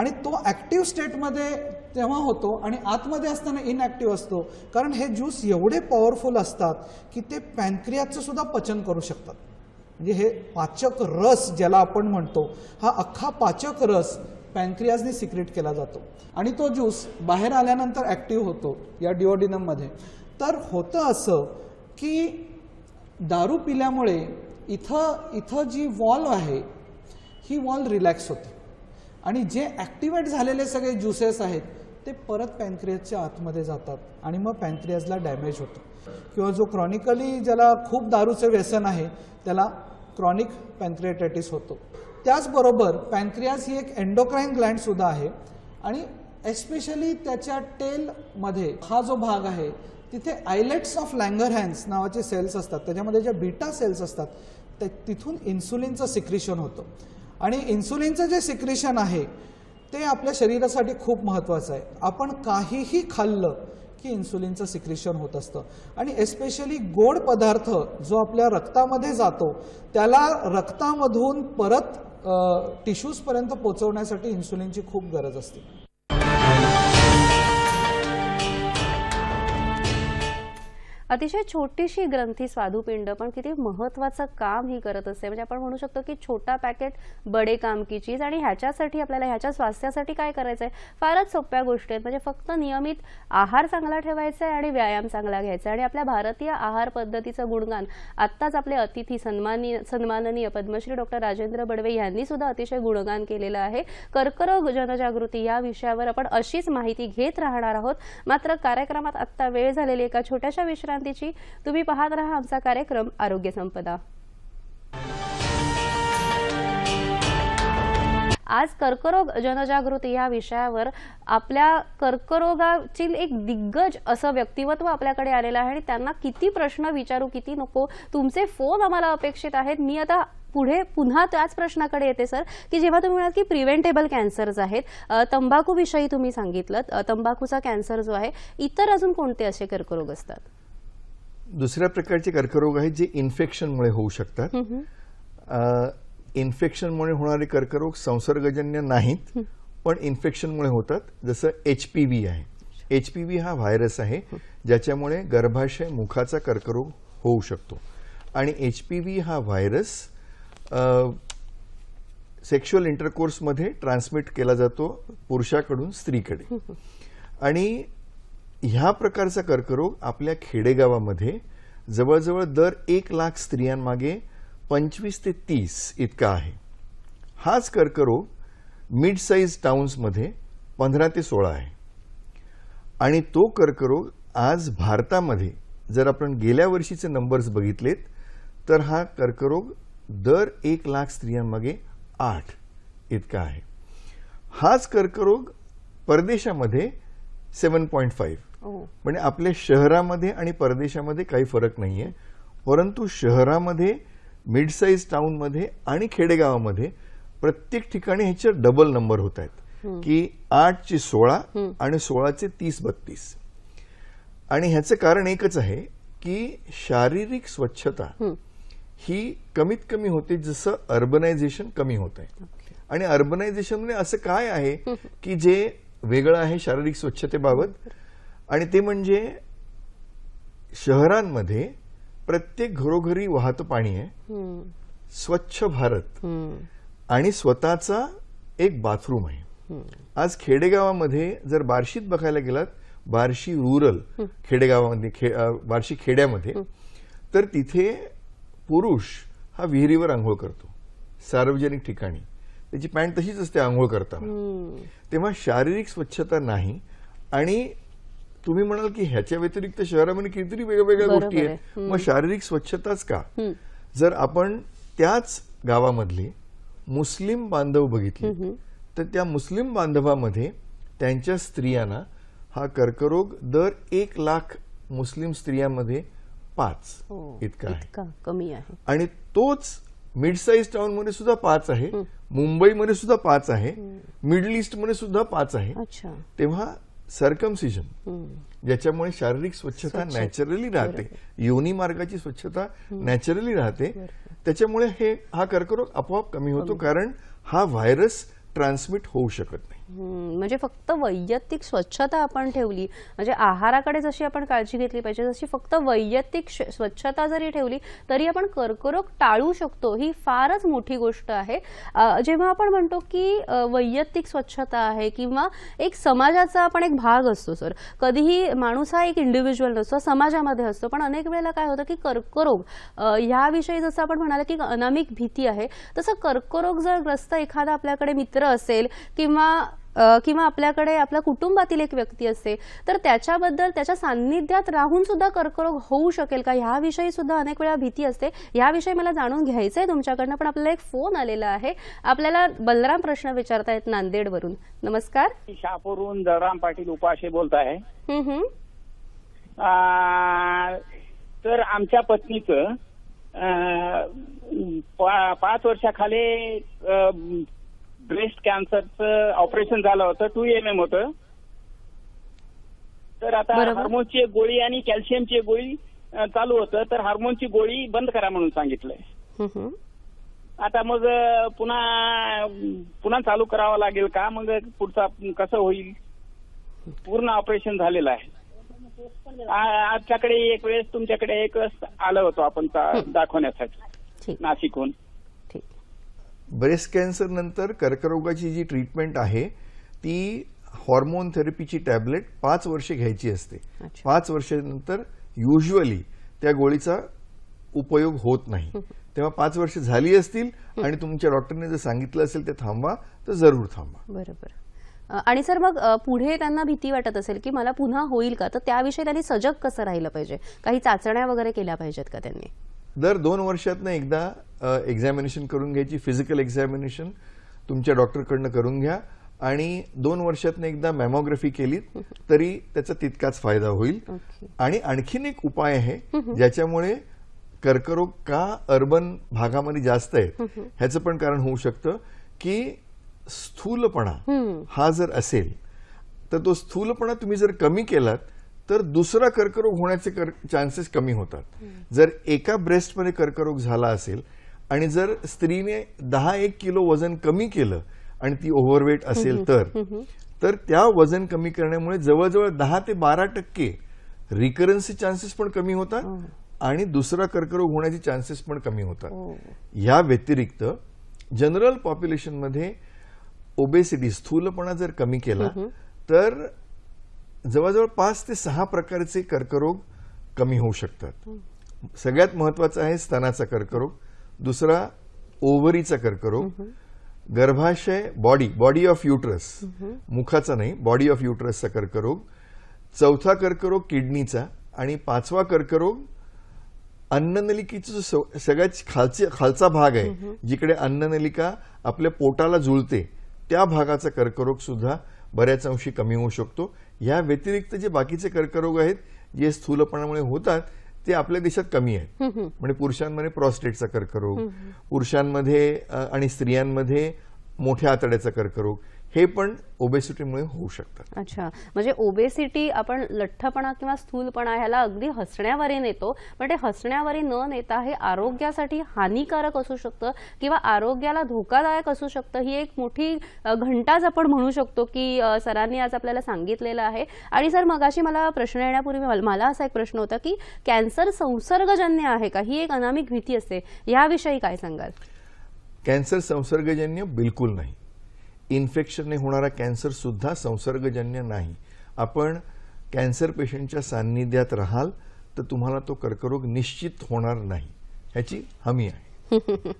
आणि तो ॲक्टिव्ह स्टेटमध्ये तेव्हा होतो आणि आतमध्ये असताना इनॲक्टिव्ह असतो कारण हे ज्यूस एवढे पॉवरफुल असतात की ते पॅनक्रियाचं सुद्धा पचन करू शकतात म्हणजे हे पाचक रस ज्याला आपण म्हणतो हा अख्खा पाचक रस पॅनक्रियाजने सिक्रेट केला जातो आणि तो ज्यूस बाहेर आल्यानंतर ॲक्टिव्ह होतो या डिओडिनममध्ये तर होतं असं की दारू पिल्यामुळे इथं इथं जी वॉल आहे ही वॉल रिलॅक्स होते आणि जे ॲक्टिवेट झालेले सगळे ज्युसेस आहेत ते परत पॅनक्रियासच्या आतमध्ये जातात आणि मग पॅनक्रियाजला डॅमेज होतो किंवा जो क्रॉनिकली ज्याला खूप दारूचं व्यसन आहे त्याला क्रॉनिक पॅनक्रिएटायटिस होतो त्याचबरोबर पॅनक्रियाज ही एक एन्डोक्राईन ग्लँडसुद्धा आहे आणि एस्पेशली त्याच्या टेलमध्ये हा जो भाग आहे तिथे आयलेट्स ऑफ लँगरहॅन्स नावाचे सेल्स असतात त्याच्यामध्ये ज्या बीटा सेल्स असतात ते तिथून इन्सुलिनचं सिक्रिशन होतं आणि इन्सुलिनचं जे सिक्रिशन आहे ते आपल्या शरीरासाठी खूप महत्वाचं आहे आपण काहीही खाल्लं की इन्सुलिनचं सिक्रिशन होत असतं आणि एस्पेशली गोड पदार्थ जो आपल्या रक्तामध्ये जातो त्याला रक्तामधून परत टिश्यूजपर्यंत पोचवण्यासाठी इन्सुलिनची खूप गरज असते अतिशय छोटीशी ग्रंथी स्वादुपिंड पण किती महत्वाचं काम ही करत असते म्हणजे आपण म्हणू शकतो की छोटा पॅकेट बडे काम की चीज आणि ह्याच्यासाठी आपल्याला ह्याच्या स्वास्थ्यासाठी काय करायचं आहे फारच सोप्या गोष्टी आहेत म्हणजे फक्त नियमित आहार चांगला ठेवायचा आहे आणि व्यायाम चांगला घ्यायचा आणि आपल्या भारतीय आहार पद्धतीचं गुणगान आत्ताच आपले अतिथी सन्मानी सन्माननीय पद्मश्री डॉक्टर राजेंद्र बडवे यांनी सुद्धा अतिशय गुणगान केलेलं आहे कर्करोग जनजागृती या विषयावर आपण अशीच माहिती घेत राहणार आहोत मात्र कार्यक्रमात आत्ता वेळ झालेली एका छोट्याशा विश्रांती क्रांतीची तुम्ही पाहत राहा आमचा कार्यक्रम आरोग्य संपदा आज कर्करोग जनजागृती या विषयावर आपल्या कर्करोगातील एक दिग्गज असं व्यक्तिमत्व आपल्याकडे आलेलं आहे आणि त्यांना किती प्रश्न विचारू किती नको तुमचे फोन आम्हाला अपेक्षित आहेत मी आता पुढे पुन्हा त्याच प्रश्नाकडे येते सर की जेव्हा तुम्ही म्हणाल की प्रिव्हेंटेबल कॅन्सर्स आहेत तंबाखूविषयी तुम्ही सांगितलं तंबाखूचा कॅन्सर जो आहे इतर अजून कोणते असे कर्करोग असतात दुसऱ्या प्रकारचे कर्करोग आहेत जे इन्फेक्शनमुळे होऊ शकतात इन्फेक्शनमुळे होणारे कर्करोग संसर्गजन्य नाहीत पण इन्फेक्शनमुळे होतात जसं एच पी व्ही आहे एच पी हा व्हायरस आहे ज्याच्यामुळे गर्भाशय मुखाचा कर्करोग होऊ शकतो आणि एच पी व्ही हा व्हायरस सेक्शुअल इंटरकोर्समध्ये ट्रान्समिट केला जातो पुरुषाकडून स्त्रीकडे आणि ह्या प्रकारचा कर्करोग आपल्या खेडेगावामध्ये जवळजवळ दर एक लाख स्त्रियांमागे पंचवीस ते तीस इतका आहे हाच कर्करोग मिड साईज टाउन्समध्ये पंधरा ते सोळा आहे आणि तो कर्करोग आज भारतामध्ये जर आपण गेल्या वर्षीचे नंबर्स बघितलेत तर हा कर्करोग दर एक लाख स्त्रियांमागे आठ इतका आहे हाच कर्करोग परदेशामध्ये सेवन पॉईंट फाईव्ह म्हणजे आपल्या शहरामध्ये आणि परदेशामध्ये काही फरक नाहीये परंतु शहरामध्ये मिडसाईज टाउन मध्ये आणि खेडेगावामध्ये प्रत्येक ठिकाणी ह्याचे डबल नंबर होत आहेत की चे सोळा आणि सोळाचे तीस बत्तीस आणि ह्याचं कारण एकच आहे की शारीरिक स्वच्छता ही कमीत कमी होते जसं अर्बनायझेशन कमी होत आहे आणि अर्बनायझेशन म्हणजे असं काय आहे की जे वेगळं आहे शारीरिक स्वच्छतेबाबत आणि ते म्हणजे शहरांमध्ये प्रत्येक घरोघरी वाहतं पाणी आहे स्वच्छ भारत आणि स्वतःचा एक बाथरूम आहे आज खेडेगावामध्ये जर बार्शीत बघायला गेलात बार्शी रुरल खेडेगावामध्ये बार्शी खेड्यामध्ये तर तिथे पुरुष हा विहिरीवर आंघोळ करतो सार्वजनिक ठिकाणी त्याची पॅन्ट तशीच असते आंघोळ करताना तेव्हा शारीरिक स्वच्छता नाही आणि तुम्ही म्हणाल की ह्याच्या व्यतिरिक्त शहरामध्ये कितीतरी वेगवेगळ्या गोष्टी आहेत मग शारीरिक स्वच्छताच का जर आपण त्याच गावामधले मुस्लिम बांधव बघितले तर त्या मुस्लिम बांधवामध्ये त्यांच्या स्त्रियांना हा कर्करोग दर एक लाख मुस्लिम स्त्रियांमध्ये पाच हो, इतका आहे कमी आहे आणि तोच मिड साईज टाउन मध्ये सुद्धा पाच आहे मुंबईमध्ये सुद्धा पाच आहे मिडल ईस्ट मध्ये सुद्धा पाच आहे तेव्हा सरकमसिजन ज्याच्यामुळे शारीरिक स्वच्छता नॅचरली राहते योनी मार्गाची स्वच्छता नॅचरली राहते त्याच्यामुळे हे हा कर्करोग आपोआप कमी होतो कारण हा व्हायरस ट्रान्समिट होऊ शकत नाही म्हणजे फक्त वैयक्तिक स्वच्छता आपण ठेवली म्हणजे आहाराकडे जशी आपण काळजी घेतली पाहिजे जशी फक्त वैयक्तिक स्वच्छता जरी ठेवली तरी आपण कर्करोग टाळू शकतो ही फारच मोठी गोष्ट आहे जेव्हा आपण म्हणतो की वैयक्तिक स्वच्छता आहे किंवा एक समाजाचा आपण एक भाग असतो सर कधीही माणूस हा एक इंडिव्हिज्युअल नसतो समाजामध्ये असतो पण अनेक वेळेला काय होतं की कर्करोग ह्याविषयी जसं आपण म्हणाला की अनामिक भीती आहे तसं कर्करोग जर ग्रस्त एखादा आपल्याकडे मित्र असेल किंवा किंवा आपल्याकडे आपल्या कुटुंबातील एक व्यक्ती असते तर त्याच्याबद्दल त्याच्या सान्निध्यात राहून सुद्धा कर्करोग होऊ शकेल का ह्याविषयी सुद्धा अनेक वेळा भीती असते याविषयी मला जाणून घ्यायचं आहे तुमच्याकडनं पण आपल्याला एक फोन आलेला आहे आपल्याला बलराम प्रश्न विचारतायत नांदेडवरून नमस्कार शापूरहून बलराम पाटील उपाशे बोलत आहे तर आमच्या पत्नीचं पाच वर्षाखाली ब्रेस्ट कॅन्सरचं ऑपरेशन झालं होतं टू एम एम होतं तर आता हार्मोनची एक गोळी आणि कॅल्शियमची एक गोळी चालू होतं तर हार्मोनची गोळी बंद करा म्हणून सांगितलंय आता मग पुन्हा पुन्हा चालू करावं लागेल का मग पुढचा कसं होईल पूर्ण ऑपरेशन झालेलं आहे आजच्याकडे एक वेळेस तुमच्याकडे एक आलं होतो आपण दाखवण्यासाठी नाशिकहून ब्रेस्ट कॅन्सर नंतर कर्करोगाची जी ट्रीटमेंट आहे ती हॉर्मोन थेरपीची टॅबलेट पाच वर्षे घ्यायची असते पाच वर्षानंतर युजली त्या गोळीचा उपयोग होत नाही तेव्हा पाच वर्ष झाली असतील आणि तुमच्या डॉक्टरने जर सांगितलं असेल ते थांबवा तर जरूर थांबा बरोबर आणि सर मग पुढे त्यांना भीती वाटत असेल की मला पुन्हा होईल का तर त्याविषयी त्यांनी सजग कसं राहिलं पाहिजे काही चाचण्या वगैरे केल्या पाहिजेत का त्यांनी दर दोन वर्षातनं एकदा एक्झामिनेशन करून घ्यायची फिजिकल एक्झामिनेशन तुमच्या डॉक्टरकडनं करून घ्या आणि दोन वर्षातनं एकदा मॅमोग्राफी केली तरी त्याचा तितकाच फायदा होईल आणि आणखीन एक उपाय आहे ज्याच्यामुळे कर्करोग का अर्बन भागामध्ये जास्त आहे ह्याचं पण कारण होऊ शकतं की स्थूलपणा हा जर असेल तर तो स्थूलपणा तुम्ही जर कमी केलात तर दुसरा कर्करोग होण्याचे कर चान्सेस कमी होतात जर एका ब्रेस्टमध्ये कर्करोग झाला असेल आणि जर स्त्रीने दहा एक किलो वजन कमी केलं आणि ती ओव्हरवेट असेल तर तर त्या वजन कमी करण्यामुळे जवळजवळ दहा ते बारा टक्के रिकरन्सी चान्सेस पण कमी होतात हो. आणि दुसरा कर्करोग होण्याचे चान्सेस पण कमी होतात हो. या व्यतिरिक्त जनरल पॉप्युलेशनमध्ये ओबेसिटी स्थूलपणा जर कमी केला तर जवळजवळ पाच ते सहा प्रकारचे कर्करोग कमी होऊ शकतात सगळ्यात महत्वाचा आहे स्तनाचा कर्करोग दुसरा ओव्हरीचा कर्करोग गर्भाशय बॉडी बॉडी ऑफ युट्रस मुखाचा नाही बॉडी ऑफ युट्रसचा कर्करोग चौथा कर्करोग किडनीचा आणि पाचवा कर्करोग अन्ननलिकेचा जो सगळ्यात खालचा खालचा भाग आहे जिकडे अन्ननलिका आपल्या पोटाला जुळते त्या भागाचा कर्करोग सुद्धा बऱ्याच अंशी कमी होऊ शकतो या व्यतिरिक्त जे बाकीचे कर्करोग आहेत जे स्थूलपणामुळे होतात ते आपल्या देशात कमी आहेत म्हणजे पुरुषांमध्ये प्रॉस्टेटचा कर्करोग पुरुषांमध्ये आणि स्त्रियांमध्ये मोठ्या आतड्याचा कर्करोग हे पण ओबेसिटीमुळे होऊ शकतात अच्छा म्हणजे ओबेसिटी आपण लठ्ठपणा किंवा स्थूलपणा ह्याला अगदी हसण्यावरी नेतो पण ते हसण्यावरी न नेता हे आरोग्यासाठी हानिकारक असू शकतं किंवा आरोग्याला धोकादायक असू शकतं ही एक मोठी घंटाच आपण म्हणू शकतो की सरांनी आज आपल्याला सांगितलेलं आहे आणि सर मगाशी मला प्रश्न येण्यापूर्वी मला असा एक प्रश्न होता की कॅन्सर संसर्गजन्य आहे का ही एक अनामिक भीती असते याविषयी काय सांगाल कॅन्सर संसर्गजन्य बिलकुल नाही इन्फेक्शनने होणारा कॅन्सरसुद्धा संसर्गजन्य नाही आपण कॅन्सर पेशंटच्या सान्निध्यात राहाल तर तुम्हाला तो कर्करोग निश्चित होणार नाही ह्याची हमी आहे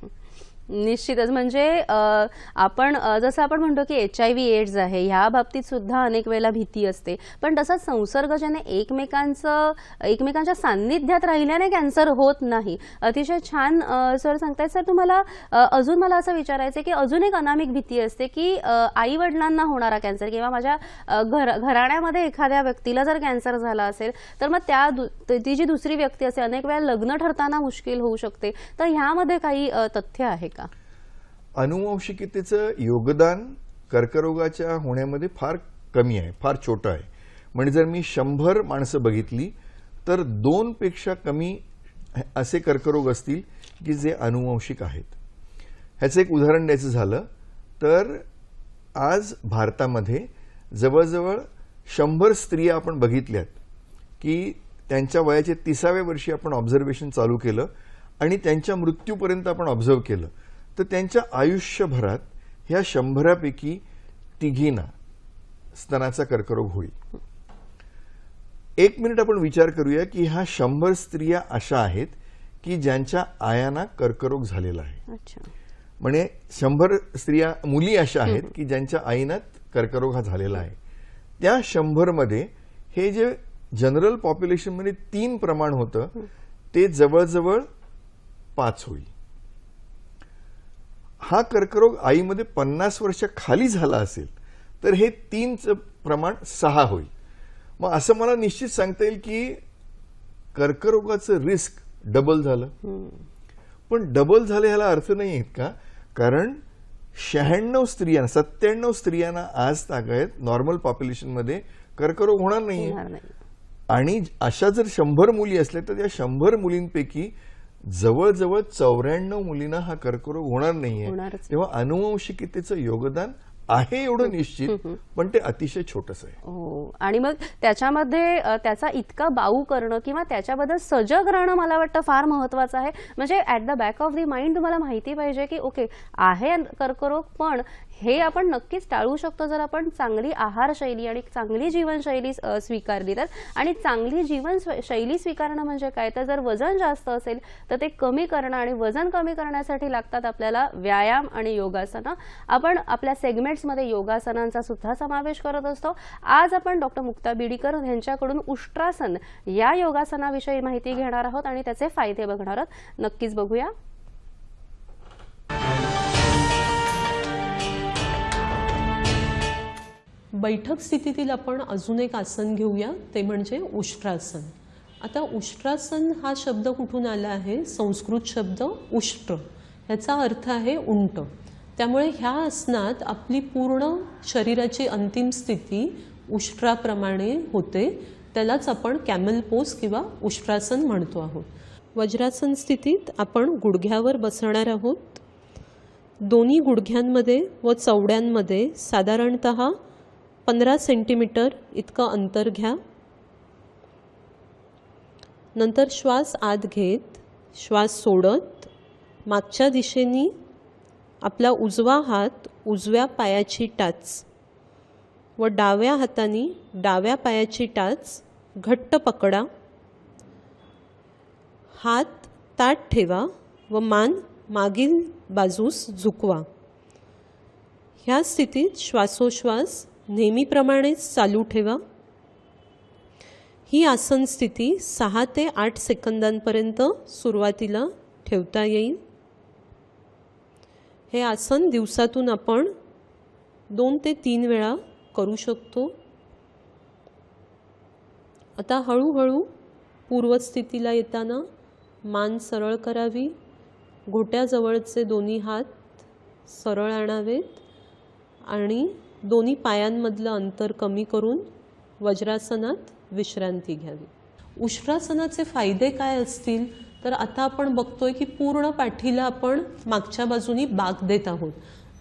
निश्चितच म्हणजे आपण जसं आपण म्हणतो की एच आय व्ही एड्स आहे ह्या बाबतीत सुद्धा अनेक वेळेला भीती असते पण संसर्ग ज्याने एकमेकांचं एकमेकांच्या सान्निध्यात राहिल्याने कॅन्सर होत नाही अतिशय छान सर सांगताय सर तुम्हाला अजून मला असं विचारायचं की अजून एक अनामिक भीती असते की आई वडिलांना होणारा कॅन्सर किंवा माझ्या घर घराण्यामध्ये एखाद्या व्यक्तीला जर कॅन्सर झाला असेल तर मग त्या ती जी दुसरी व्यक्ती असते अनेक वेळा लग्न ठरताना मुश्किल होऊ शकते तर ह्यामध्ये काही तथ्य आहे का अनुवंशिकतेचं योगदान कर्करोगाच्या होण्यामध्ये फार कमी आहे फार छोटं आहे म्हणजे जर मी शंभर माणसं बघितली तर दोनपेक्षा कमी असे कर्करोग असतील की जे अनुवंशिक आहेत ह्याचं एक उदाहरण द्यायचं झालं तर आज भारतामध्ये जवळजवळ शंभर स्त्रिया आपण बघितल्यात की त्यांच्या वयाचे तिसाव्या वर्षी आपण ऑब्झर्वेशन चालू केलं आणि त्यांच्या मृत्यूपर्यंत आपण ऑब्झर्व केलं तर त्यांच्या आयुष्यभरात ह्या शंभरापैकी तिघींना स्तनाचा कर्करोग होईल एक मिनिट आपण विचार करूया की ह्या शंभर स्त्रिया अशा आहेत की ज्यांच्या आयांना कर्करोग झालेला आहे म्हणजे शंभर स्त्रिया मुली अशा आहेत की ज्यांच्या आईनात कर्करोग हा झालेला आहे त्या शंभरमध्ये हे जे जनरल पॉप्युलेशनमध्ये तीन प्रमाण होतं ते जवळजवळ पाच होईल हा कर्करोग आईमध्ये पन्नास वर्ष खाली झाला असेल तर हे तीनचं प्रमाण सहा होईल मग असं मला निश्चित सांगता येईल की कर्करोगाचं रिस्क डबल झालं पण डबल झालं ह्याला अर्थ नाही आहेत का कारण शहाण्णव स्त्रियांना सत्त्याण्णव स्त्रियांना आज तागायत नॉर्मल पॉप्युलेशनमध्ये कर्करोग होणार नाही आणि अशा जर शंभर मुली असल्या तर त्या शंभर मुलींपैकी जवळजवळ चौऱ्याण्णव मुलींना हा कर्करोग होणार नाहीये तेव्हा अनुवंशिकतेचं योगदान आहे एवढं निश्चित पण ते अतिशय छोटस आहे हो. आणि मग त्याच्यामध्ये त्याचा इतका बाऊ करणं किंवा त्याच्याबद्दल सजग राहणं मला वाटतं फार महत्वाचं आहे म्हणजे at the back of the mind तुम्हाला माहिती पाहिजे की ओके आहे कर्करोग पण हे आपण नक्कीच टाळू शकतो जर आपण चांगली आहारशैली आणि चांगली जीवनशैली स्वीकारली तर आणि चांगली जीवन शैली स्वीकारणं म्हणजे काय तर जर वजन जास्त असेल तर ते कमी करणं आणि वजन कमी करण्यासाठी लागतात आपल्याला व्यायाम आणि योगासनं आपण आपल्या सेगमेंट्समध्ये योगासनांचा सुद्धा समावेश करत असतो आज आपण डॉक्टर मुक्ता बिडीकर यांच्याकडून उष्ट्रासन या योगासनाविषयी माहिती घेणार आहोत आणि त्याचे फायदे बघणार आहोत नक्कीच बघूया बैठक स्थितीतील आपण अजून एक आसन घेऊया ते म्हणजे उष्ट्रासन आता उष्ट्रासन हा शब्द कुठून आला आहे संस्कृत शब्द उष्ट्र ह्याचा अर्थ आहे उंट त्यामुळे ह्या आसनात आपली पूर्ण शरीराची अंतिम स्थिती उष्ट्राप्रमाणे होते त्यालाच आपण कॅमल पोस किंवा उष्ट्रासन म्हणतो आहोत वज्रासन स्थितीत आपण गुडघ्यावर बसणार आहोत दोन्ही गुडघ्यांमध्ये व चवड्यांमध्ये साधारणतः पंधरा सेंटीमीटर इतकं अंतर घ्या नंतर श्वास आत घेत श्वास सोडत मागच्या दिशेने आपला उजवा हात उजव्या पायाची टाच व डाव्या हाताने डाव्या पायाची टाच घट्ट पकडा हात ताट ठेवा व मान मागील बाजूस झुकवा ह्या स्थितीत श्वासोश्वास नेहमीप्रमाणेच चालू ठेवा ही आसन स्थिती सहा ते आठ सेकंदांपर्यंत सुरुवातीला ठेवता येईल हे आसन दिवसातून आपण दोन ते तीन वेळा करू शकतो आता हळूहळू पूर्वस्थितीला येताना मान सरळ करावी घोट्याजवळचे दोन्ही हात सरळ आणावेत आणि दोन्ही पायांमधलं अंतर कमी करून वज्रासनात विश्रांती घ्यावी उष्ट्रासनाचे फायदे काय असतील तर आता आपण बघतोय की पूर्ण पाठीला आपण मागच्या बाजूनी बाग देत आहोत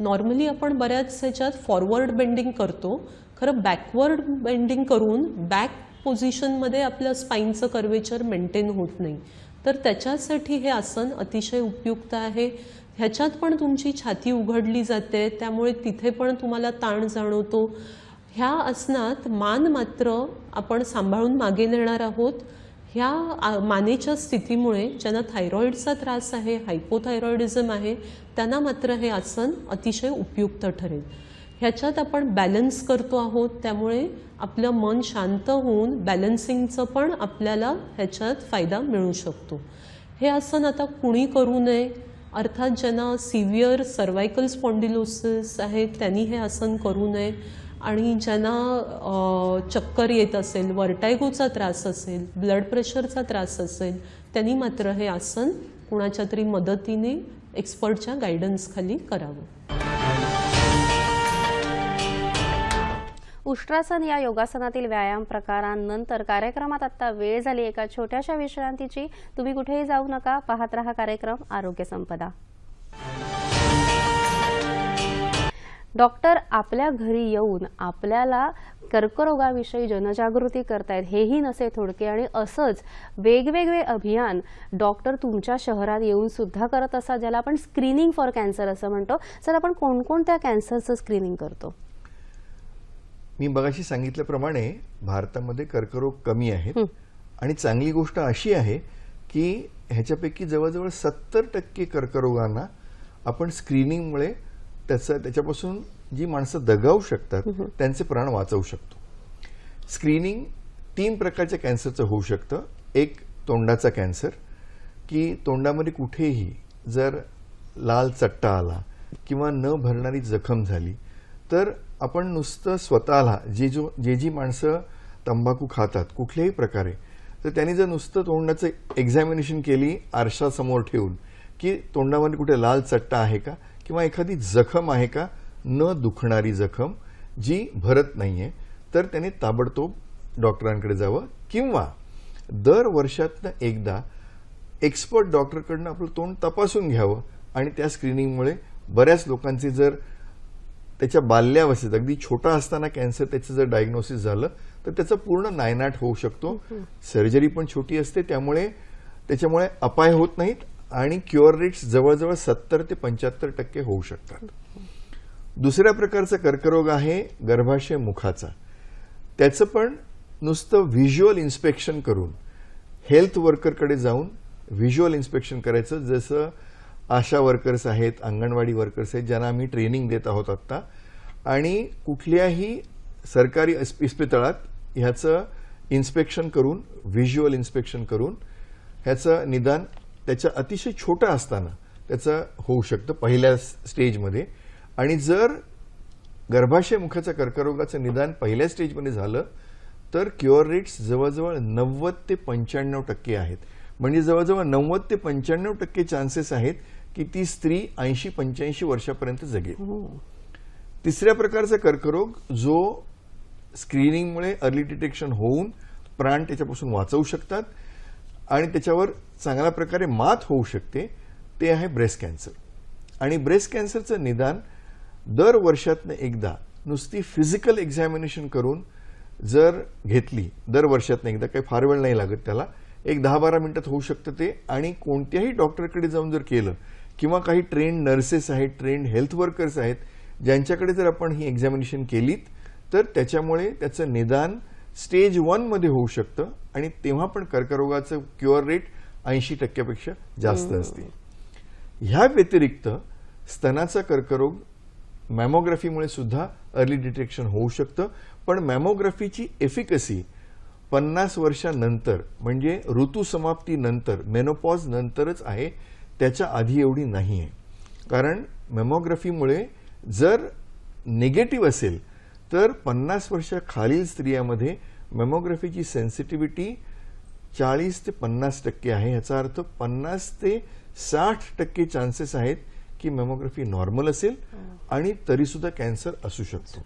नॉर्मली आपण बऱ्याच ह्याच्यात फॉरवर्ड बेंडिंग करतो खरं बॅकवर्ड बेंडिंग करून बॅक पोझिशनमध्ये आपल्या स्पाईनचं कर्वेचर मेंटेन होत नाही तर त्याच्यासाठी हे आसन अतिशय उपयुक्त आहे ह्याच्यात पण तुमची छाती उघडली जाते त्यामुळे तिथे पण तुम्हाला ताण जाणवतो ह्या आसनात मान मात्र आपण सांभाळून मागे नेणार आहोत ह्या मानेच्या स्थितीमुळे ज्यांना थायरॉईडचा त्रास आहे हायपोथायरॉईडिझम आहे त्यांना मात्र हे आसन अतिशय उपयुक्त ठरेल ह्याच्यात आपण बॅलन्स करतो आहोत त्यामुळे आपलं मन शांत होऊन बॅलन्सिंगचं पण आपल्याला ह्याच्यात फायदा मिळू शकतो हे आसन आता कुणी करू नये अर्थात ज्यांना सिव्हिअर सर्वायकल स्पॉन्डिलोसिस आहे त्यांनी हे आसन करू नये आणि ज्यांना चक्कर येत असेल वर्टायगोचा त्रास असेल ब्लड प्रेशरचा त्रास असेल त्यांनी मात्र हे आसन कुणाच्या तरी मदतीने एक्सपर्टच्या गायडन्सखाली करावं उष्ट्रासन या योगासनातील व्यायाम प्रकारांनंतर कार्यक्रमात आता वेळ झाली एका छोट्याशा विश्रांतीची तुम्ही कुठेही जाऊ नका पाहत रहा कार्यक्रम आरोग्य संपदा डॉक्टर आपल्या घरी येऊन आपल्याला कर्करोगाविषयी जनजागृती करतायत हेही नसे थोडके आणि असंच वेगवेगळे अभियान डॉक्टर तुमच्या शहरात येऊन सुद्धा करत असतात ज्याला आपण स्क्रीनिंग फॉर कॅन्सर असं म्हणतो सर आपण कोणकोणत्या कॅन्सरचं स्क्रीनिंग करतो मी बघाशी सांगितल्याप्रमाणे भारतामध्ये कर्करोग कमी आहेत आणि चांगली गोष्ट अशी आहे की ह्याच्यापैकी जवळजवळ सत्तर टक्के कर्करोगांना आपण स्क्रीनिंगमुळे त्याचं त्याच्यापासून जी माणसं दगावू शकतात त्यांचे प्राण वाचवू शकतो स्क्रीनिंग तीन प्रकारच्या कॅन्सरचं होऊ शकतं एक तोंडाचा कॅन्सर की तोंडामध्ये कुठेही जर लाल चट्टा आला किंवा न भरणारी जखम झाली तर आपण नुसतं स्वतःला जे जो जे जी माणसं तंबाखू खातात कुठल्याही प्रकारे तर त्यांनी जर नुसतं तोंडाचं एक्झामिनेशन केली आरशासमोर ठेवून की तोंडामध्ये कुठे लाल चट्टा आहे का किंवा एखादी जखम आहे का न दुखणारी जखम जी भरत नाही तर त्याने ताबडतोब डॉक्टरांकडे जावं किंवा दर वर्षातनं एकदा एक्सपर्ट डॉक्टरकडनं आपलं तोंड तपासून घ्यावं आणि त्या स्क्रीनिंगमुळे बऱ्याच लोकांचे जर त्याच्या बाल्यावस्थेत अगदी छोटा असताना कॅन्सर त्याचं जर डायग्नोसिस झालं तर त्याचा पूर्ण नायनाट होऊ शकतो सर्जरी पण छोटी असते त्यामुळे त्याच्यामुळे अपाय होत नाहीत आणि क्युअर रेट्स जवळजवळ सत्तर ते पंच्याहत्तर टक्के होऊ शकतात दुसऱ्या प्रकारचा कर्करोग आहे गर्भाशय मुखाचा त्याचं पण नुसतं व्हिज्युअल इन्स्पेक्शन करून हेल्थ वर्करकडे जाऊन व्हिज्युअल इन्स्पेक्शन करायचं जसं आशा वर्कर्स आहेत अंगणवाडी वर्कर्स आहेत ज्यांना आम्ही ट्रेनिंग देत आहोत आत्ता आणि कुठल्याही सरकारी इस्पितळात ह्याचं इन्स्पेक्शन करून व्हिज्युअल इन्स्पेक्शन करून ह्याचं निदान त्याच्या अतिशय छोटं असताना त्याचं होऊ शकतं पहिल्या स्टेजमध्ये आणि जर गर्भाशय मुखाच्या कर्करोगाचं निदान पहिल्या स्टेजमध्ये झालं तर क्युअर रेट्स जवळजवळ नव्वद ते पंच्याण्णव टक्के आहेत म्हणजे जवळजवळ नव्वद ते पंच्याण्णव टक्के चान्सेस आहेत की ती स्त्री ऐंशी पंच्याऐंशी वर्षापर्यंत जगेल हो. तिसऱ्या प्रकारचा कर्करोग जो स्क्रीनिंगमुळे अर्ली डिटेक्शन होऊन प्राण त्याच्यापासून वाचवू शकतात आणि त्याच्यावर चांगल्या प्रकारे मात होऊ शकते ते आहे ब्रेस्ट कॅन्सर आणि ब्रेस्ट कॅन्सरचं निदान दर वर्षातनं एकदा नुसती फिजिकल एक्झामिनेशन करून जर घेतली दर वर्षातनं एकदा काही फार वेळ नाही लागत त्याला एक दहा बारा मिनिटात होऊ शकतं ते आणि कोणत्याही डॉक्टरकडे जाऊन जर केलं किंवा काही ट्रेंड नर्सेस आहेत ट्रेन हेल्थ वर्कर्स आहेत ज्यांच्याकडे जर आपण ही एक्झामिनेशन केलीत तर त्याच्यामुळे त्याचं निदान स्टेज वनमध्ये होऊ शकतं आणि तेव्हा पण कर्करोगाचं क्युअर रेट ऐंशी टक्क्यापेक्षा जास्त असते ह्या व्यतिरिक्त स्तनाचा कर्करोग मॅमोग्राफीमुळे सुद्धा अर्ली डिटेक्शन होऊ शकतं पण मॅमोग्राफीची एफिकसी पन्नास वर्षानंतर म्हणजे ऋतुसमाप्तीनंतर मेनोपॉज नंतरच आहे त्याच्या आधी एवढी नाही आहे कारण मेमोग्राफीमुळे जर निगेटिव्ह असेल तर पन्नास वर्षाखालील स्त्रियामध्ये मेमोग्राफीची सेन्सिटिव्हिटी चाळीस ते पन्नास टक्के आहे याचा अर्थ पन्नास ते साठ टक्के चान्सेस आहेत की मेमोग्राफी नॉर्मल असेल हो. आणि तरीसुद्धा कॅन्सर असू शकतो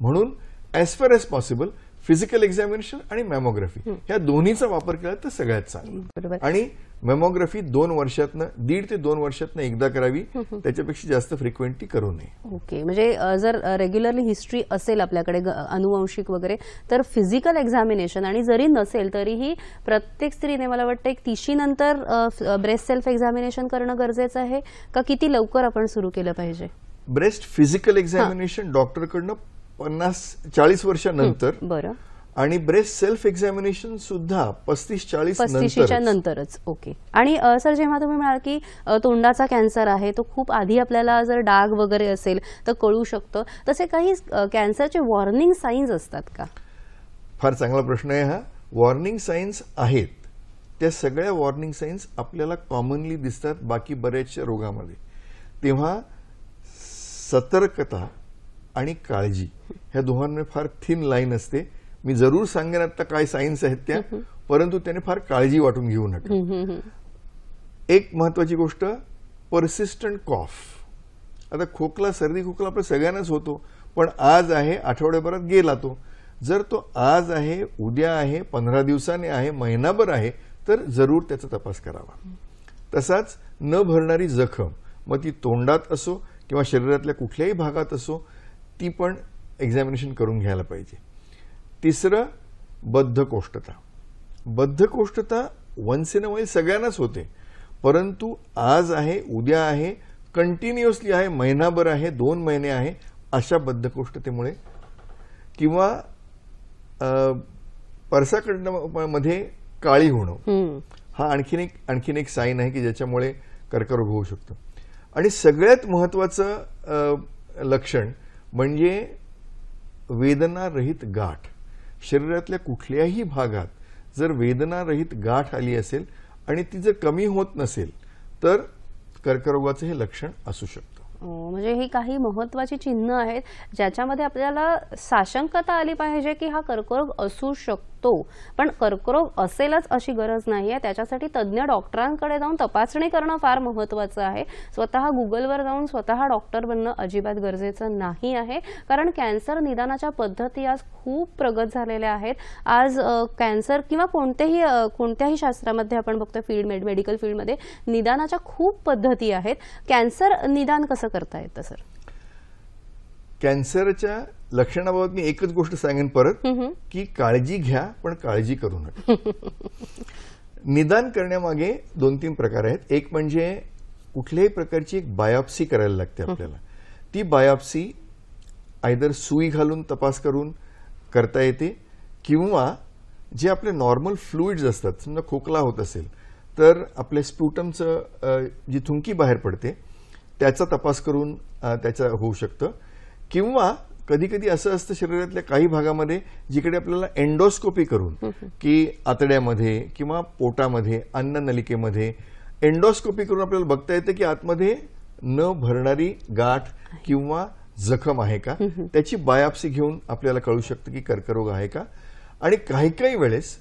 म्हणून as far as possible physical examination आणि मेमोग्राफी या दोन्हीचा वापर केला तर सगळ्यात चांगला आणि मेमोग्राफी दोन वर्षातनं दीड ते दोन वर्षातनं एकदा करावी त्याच्यापेक्षा जास्त फ्रिक्वेंटली करू नये ओके म्हणजे जर रेग्युलरली हिस्ट्री असेल आपल्याकडे अनुवंशिक वगैरे तर फिजिकल एक्झामिनेशन आणि जरी नसेल तरीही प्रत्येक स्त्रीने मला वाटतं एक तिशी नंतर ब्रेस्ट सेल्फ एक्झामिनेशन करणं गरजेचं आहे का किती लवकर आपण सुरू केलं पाहिजे ब्रेस्ट फिजिकल एक्झामिनेशन डॉक्टरकडनं पन्नास चाळीस वर्षानंतर बरं आणि ब्रेस्ट सेल्फ एक्झामिनेशन सुद्धा पस्तीस चाळीस पस्तीसच्या नंतरच ओके आणि सर जेव्हा तुम्ही म्हणाल की तोंडाचा कॅन्सर आहे तो खूप आधी आपल्याला जर डाग वगैरे असेल तर कळू शकतं तसे काही कॅन्सरचे वॉर्निंग साईन्स असतात का फार चांगला प्रश्न आहे हा वॉर्निंग सायन्स आहेत त्या सगळ्या वॉर्निंग सायन्स आपल्याला कॉमनली दिसतात बाकी बऱ्याचशा रोगामध्ये तेव्हा सतर्कता आणि काळजी ह्या दोघांमध्ये फार थिन लाईन असते मी जरूर सांगेन आता काय सायन्स आहेत त्या परंतु त्याने फार काळजी वाटून घेऊ नका एक महत्वाची गोष्ट परसिस्टंट कॉफ आता खोकला सर्दी खोकला आपल्या सगळ्यांनाच होतो पण आज आहे आठवड्याभरात गेला तो जर तो आज आहे उद्या आहे पंधरा दिवसाने आहे महिनाभर आहे तर जरूर त्याचा तपास करावा तसाच न भरणारी जखम मग ती तोंडात असो किंवा शरीरातल्या कुठल्याही भागात असो ती पण एक्झामिनेशन करून घ्यायला पाहिजे तिसरं बद्धकोष्ठता बद्धकोष्ठता वन्स इन अ सगळ्यांनाच होते परंतु आज आहे उद्या आहे कंटिन्युअसली आहे महिनाभर आहे दोन महिने आहे अशा बद्धकोष्ठतेमुळे किंवा मध्ये काळी होणं हा आणखीन एक आणखीन एक साईन आहे की ज्याच्यामुळे कर्करोग होऊ शकतो आणि सगळ्यात महत्त्वाचं लक्षण म्हणजे वेदनारहित गाठ शरीरातल्या कुठल्याही भागात जर वेदनारहित गाठ आली असेल आणि ती जर कमी होत नसेल तर कर्करोगाचं हे लक्षण असू शकतं म्हणजे ही काही महत्वाची चिन्ह आहेत ज्याच्यामध्ये आपल्याला साशंकता आली पाहिजे की हा कर्करोग असू शकतो तो पण कर्करोग असेलच अशी गरज नाही आहे त्याच्यासाठी तज्ज्ञ डॉक्टरांकडे जाऊन तपासणी करणं फार महत्वाचं आहे स्वतः गुगलवर जाऊन स्वतः डॉक्टर बनणं अजिबात गरजेचं नाही आहे कारण कॅन्सर निदानाच्या पद्धती आज खूप प्रगत झालेल्या आहेत आज कॅन्सर किंवा कोणत्याही कोणत्याही शास्त्रामध्ये आपण बघतो फील्ड मेड मेडिकल फील्डमध्ये निदानाच्या खूप पद्धती आहेत कॅन्सर निदान कसं करता येतं सर कॅन्सरच्या लक्षणाबाबत मी एकच गोष्ट सांगेन परत की काळजी घ्या पण काळजी करू नका निदान करण्यामागे दोन तीन प्रकार आहेत एक म्हणजे कुठल्याही प्रकारची एक बायोप्सी करायला लागते आपल्याला ती बायोप्सी आयदर सुई घालून तपास करून करता येते किंवा जे आपले नॉर्मल फ्लुइड्स असतात समजा खोकला होत असेल तर आपल्या स्पुटमचं जी थुंकी बाहेर पडते त्याचा तपास करून त्याचा होऊ शकतं किंवा कधी कधी असं असतं शरीरातल्या काही भागामध्ये जिकडे आपल्याला एन्डोस्कोपी करून की आतड्यामध्ये किंवा पोटामध्ये अन्न नलिकेमध्ये एन्डोस्कोपी करून आपल्याला बघता येतं की आतमध्ये न भरणारी गाठ किंवा जखम आहे का त्याची बायोप्सी घेऊन आपल्याला कळू शकतं की कर्करोग आहे का आणि काही काही वेळेस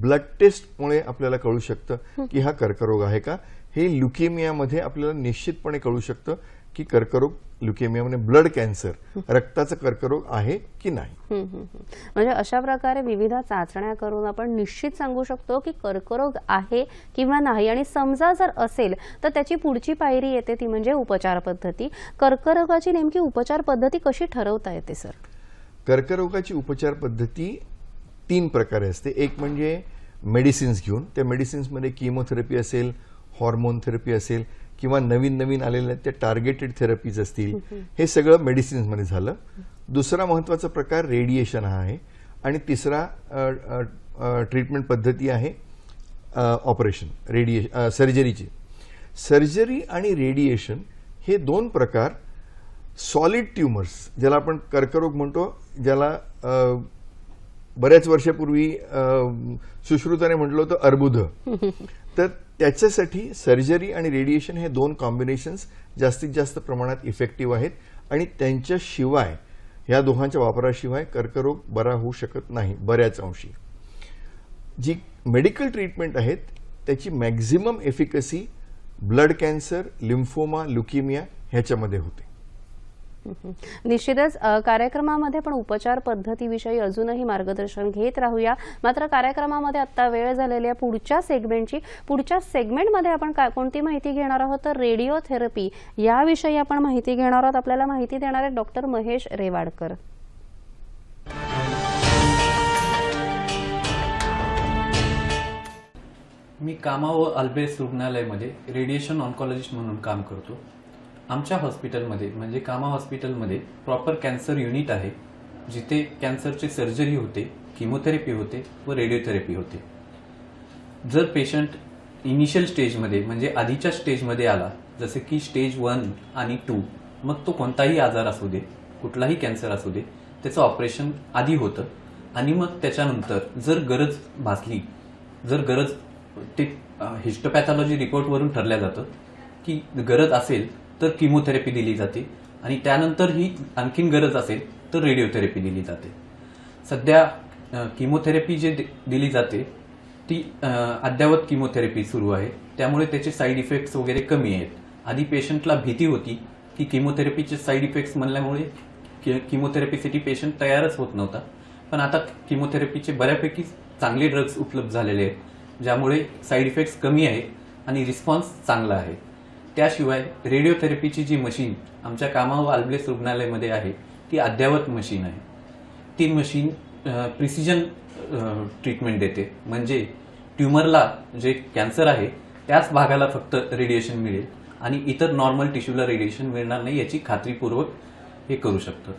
ब्लड टेस्टमुळे आपल्याला कळू शकतं की हा कर्करोग आहे का हे ल्युकेमियामध्ये आपल्याला निश्चितपणे कळू शकतं की कर्करोग ल्युकेमिया म्हणजे ब्लड कॅन्सर रक्ताचा कर्करोग आहे की नाही म्हणजे अशा प्रकारे विविध चाचण्या करून आपण निश्चित सांगू शकतो की कर्करोग आहे किंवा नाही आणि समजा जर असेल तर त्याची पुढची पायरी येते ती म्हणजे उपचार पद्धती कर्करोगाची नेमकी उपचार पद्धती कशी ठरवता येते सर कर्करोगाची उपचार पद्धती तीन प्रकारे असते एक म्हणजे मेडिसिन्स घेऊन त्या मेडिसिन्समध्ये किमोथेरपी असेल हॉर्मोन थेरपी असेल किंवा नवीन नवीन आलेल्या त्या टार्गेटेड थेरपीज असतील हे सगळं मेडिसिन्समध्ये झालं दुसरा महत्वाचा प्रकार रेडिएशन हा आहे आणि तिसरा ट्रीटमेंट पद्धती आहे ऑपरेशन रेडिएशन सर्जरीची सर्जरी आणि रेडिएशन हे दोन प्रकार सॉलिड ट्युमर्स ज्याला आपण कर्करोग म्हणतो ज्याला बऱ्याच वर्षापूर्वी सुश्रुताने म्हटलं होतं अर्बुद तर त्याच्यासाठी सर्जरी आणि रेडिएशन हे दोन कॉम्बिनेशन्स जास्तीत जास्त प्रमाणात इफेक्टिव्ह आहेत आणि त्यांच्याशिवाय ह्या दोघांच्या वापराशिवाय कर्करोग बरा होऊ शकत नाही बऱ्याच अंशी जी मेडिकल ट्रीटमेंट आहेत त्याची maximum efficacy blood cancer lymphoma leukaemia ह्याच्यामध्ये होते निश्चितच कार्यक्रमामध्ये पण उपचार पद्धतीविषयी अजूनही मार्गदर्शन घेत राहूया मात्र कार्यक्रमामध्ये आता वेळ झालेली आहे पुढच्या सेगमेंटची पुढच्या सेगमेंटमध्ये आपण कोणती माहिती घेणार आहोत तर रेडिओथेरपी याविषयी आपण माहिती घेणार आहोत आपल्याला माहिती देणार आहेत डॉक्टर महेश रेवाडकर मी कामावर अल्बेस रुग्णालयमध्ये रेडिएशन ऑन्कॉलॉजिस्ट म्हणून काम करतो आमच्या हॉस्पिटलमध्ये म्हणजे कामा हॉस्पिटलमध्ये प्रॉपर कॅन्सर युनिट आहे जिथे कॅन्सरची सर्जरी होते किमोथेरपी होते व रेडिओथेरपी होते जर पेशंट इनिशियल स्टेजमध्ये म्हणजे आधीच्या स्टेजमध्ये आला जसे की स्टेज वन आणि टू मग तो कोणताही आजार असू दे कुठलाही कॅन्सर असू दे त्याचं ऑपरेशन आधी होतं आणि मग त्याच्यानंतर जर गरज भासली जर गरज ते हिस्टोपॅथॉलॉजी रिपोर्टवरून ठरल्या जातं की गरज असेल तर किमोथेरपी दिली जाते आणि त्यानंतर ही आणखीन गरज असेल तर रेडिओथेरपी दिली जाते सध्या किमोथेरपी जे दिली जाते ती अद्यावत किमोथेरपी सुरू आहे त्यामुळे त्याचे साईड इफेक्ट्स वगैरे कमी आहेत आधी पेशंटला भीती होती की किमोथेरपीचे साईड इफेक्ट्स म्हणल्यामुळे किमोथेरपीसाठी पेशंट तयारच होत नव्हता पण आता किमोथेरपीचे बऱ्यापैकी चांगले ड्रग्स उपलब्ध झालेले आहेत ज्यामुळे साईड इफेक्ट्स कमी आहेत आणि रिस्पॉन्स चांगला आहे त्याशिवाय रेडिओथेरपीची जी मशीन आमच्या कामाव आल्बलेस रुग्णालयामध्ये आहे ती अद्ययावत मशीन आहे ती मशीन प्रिसिजन ट्रीटमेंट देते म्हणजे ट्युमरला जे कॅन्सर आहे त्याच भागाला फक्त रेडिएशन मिळेल आणि इतर नॉर्मल टिश्यूला रेडिएशन मिळणार नाही याची खात्रीपूर्वक हे करू शकतं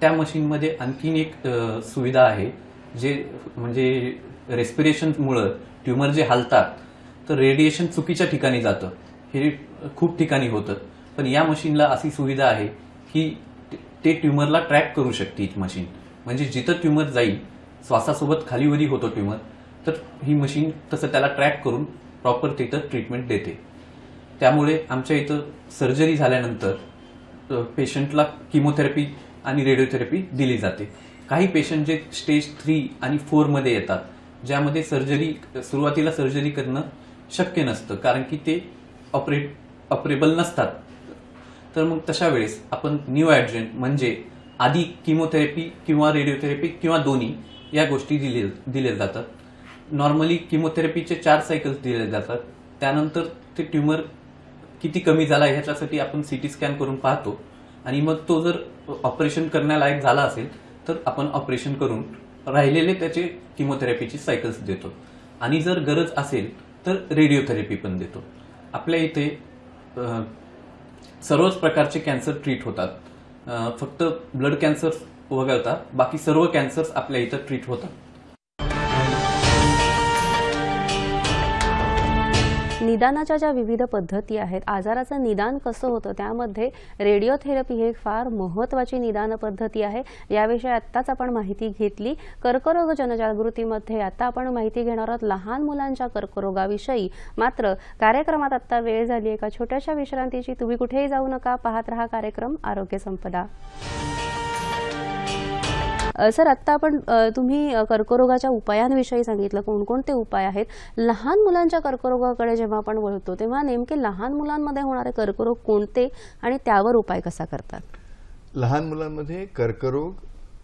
त्या मशीनमध्ये आणखीन एक सुविधा आहे जे म्हणजे रेस्पिरेशनमुळं ट्युमर जे हालतात तर रेडिएशन चुकीच्या ठिकाणी जातं हे खूप ठिकाणी होतं पण या मशीनला अशी सुविधा आहे की ते ट्युमरला ट्रॅक करू शकते ही मशीन म्हणजे जिथं ट्युमर जाईल श्वासासोबत खालीवरी होतो ट्युमर तर ही मशीन तसं त्याला ट्रॅक करून प्रॉपर तिथं ट्रीटमेंट देते त्यामुळे आमच्या इथं सर्जरी झाल्यानंतर पेशंटला किमोथेरपी आणि रेडिओथेरपी दिली जाते काही पेशंट जे स्टेज थ्री आणि फोरमध्ये येतात ज्यामध्ये सर्जरी सुरुवातीला सर्जरी करणं शक्य नसतं कारण की ते ऑपरे ऑपरेबल नसतात तर मग तशा वेळेस आपण न्यू ॲडजंट म्हणजे आधी किमोथेरपी किंवा रेडिओथेरपी किंवा दोन्ही या गोष्टी दिले दिल्या जातात नॉर्मली किमोथेरपीचे चार सायकल्स दिले जातात त्यानंतर ते ट्युमर किती कमी झाला ह्याच्यासाठी आपण सी टी स्कॅन करून पाहतो आणि मग तो जर ऑपरेशन करण्यालायक झाला असेल तर आपण ऑपरेशन करून राहिलेले त्याचे किमोथेरपीचे सायकल्स देतो आणि जर गरज असेल तर रेडिओथेरपी पण देतो आपल्या इथे सर्वच प्रकारचे कॅन्सर ट्रीट होतात फक्त ब्लड कॅन्सर वगळता बाकी सर्व कॅन्सर्स आपल्या इथं ट्रीट होतात निदानाच्या ज्या विविध पद्धती आहेत आजाराचं निदान कसं होतं त्यामध्ये रेडिओथेरपी हे एक फार महत्त्वाची निदान पद्धती आहे याविषयी आत्ताच आपण माहिती घेतली कर्करोग जनजागृतीमध्ये आता आपण माहिती घेणार आहोत लहान मुलांच्या कर्करोगाविषयी मात्र कार्यक्रमात आत्ता वेळ झाली एका छोट्याशा विश्रांतीची तुम्ही कुठेही जाऊ नका पाहत रहा कार्यक्रम आरोग्य संपदा सर आत्ता आपण तुम्ही कर्करोगाच्या उपायांविषयी सांगितलं कोणकोणते उपाय आहेत लहान मुलांच्या कर्करोगाकडे जेव्हा आपण वळतो तेव्हा नेमके लहान मुलांमध्ये होणारे कर्करोग कोणते आणि त्यावर उपाय कसा करतात लहान मुलांमध्ये कर्करोग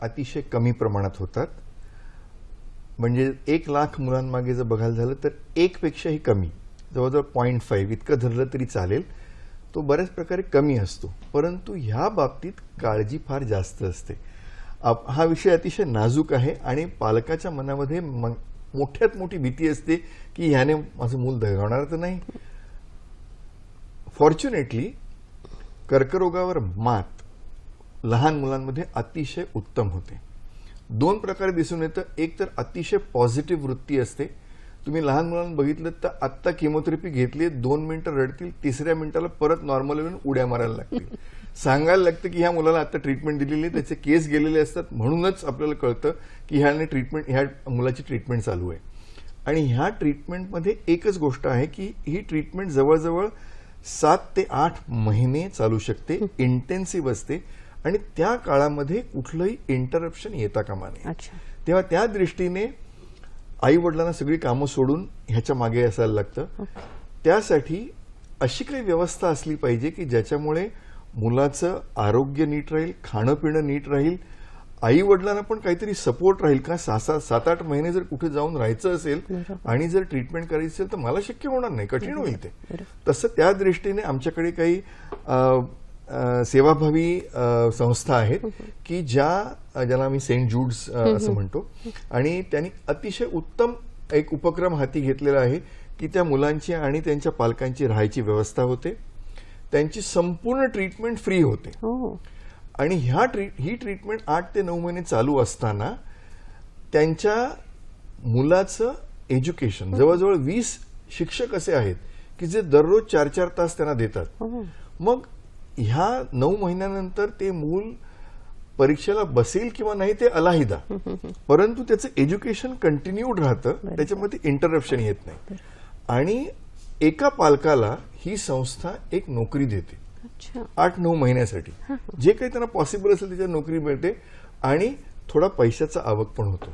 अतिशय कमी प्रमाणात होतात म्हणजे एक लाख मुलांमागे जर बघायला झालं तर एकपेक्षाही कमी जवळजवळ पॉईंट फाईव्ह इतकं धरलं तरी चालेल तो बऱ्याच प्रकारे कमी असतो परंतु ह्या बाबतीत काळजी फार जास्त असते हा विषय अतिशय नाजूक आहे आणि पालकाच्या मनामध्ये मोठ्यात मोठी भीती असते की ह्याने माझं मूल दगावणार तर नाही फॉर्च्युनेटली कर्करोगावर मात लहान मुलांमध्ये अतिशय उत्तम होते दोन प्रकारे दिसून येतं एक तर अतिशय पॉझिटिव्ह वृत्ती असते तुम्ही लहान मुलांना बघितलं तर आत्ता किमोथेरपी घेतली दोन मिनिटं रडतील तिसऱ्या मिनिटाला परत नॉर्मल येऊन उड्या मारायला लागतील सांगायला लागतं की ह्या मुलाला आता ट्रीटमेंट दिलेली आहे त्याचे केस गेलेले असतात म्हणूनच आपल्याला कळतं की ह्याने ट्रीटमेंट ह्या मुलाची ट्रीटमेंट चालू आहे आणि ह्या ट्रीटमेंटमध्ये एकच गोष्ट आहे की ही ट्रीटमेंट जवळजवळ सात ते आठ महिने चालू शकते इंटेन्सिव्ह असते आणि त्या काळामध्ये कुठलंही इंटरप्शन येता कामा नये तेव्हा त्या दृष्टीने आई वडिलांना सगळी कामं सोडून ह्याच्या मागे असायला लागतं त्यासाठी अशी काही व्यवस्था असली पाहिजे की ज्याच्यामुळे मुलाचं आरोग्य नीट राहील खाणं पिणं नीट राहील आई वडिलांना पण काहीतरी सपोर्ट राहील का सात सात आठ महिने जर कुठे जाऊन राहायचं असेल आणि जर ट्रीटमेंट करायची असेल तर मला शक्य होणार नाही कठीण होईल ते तसं त्या दृष्टीने आमच्याकडे काही सेवाभावी संस्था आहेत की ज्या ज्याला आम्ही सेंट जूड्स असं म्हणतो आणि त्यांनी अतिशय उत्तम एक उपक्रम हाती घेतलेला आहे की त्या मुलांची आणि त्यांच्या पालकांची राहायची व्यवस्था होते त्यांची संपूर्ण ट्रीटमेंट फ्री होते हो. आणि ह्या ही ट्रीटमेंट आठ ते नऊ महिने चालू असताना त्यांच्या मुलाचं एज्युकेशन जवळजवळ वीस शिक्षक असे आहेत की जे दररोज चार चार तास त्यांना देतात हो. मग ह्या नऊ महिन्यानंतर ते मूल परीक्षेला बसेल किंवा नाही ते अलाहिदा परंतु त्याचं एज्युकेशन कंटिन्यूड राहतं त्याच्यामध्ये इंटरप्शन येत नाही आणि एका पालकाला ही संस्था एक नोकरी देते आठ नऊ महिन्यासाठी जे काही त्यांना पॉसिबल असेल त्याच्यात नोकरी मिळते आणि थोडा पैशाचा आवक पण होतो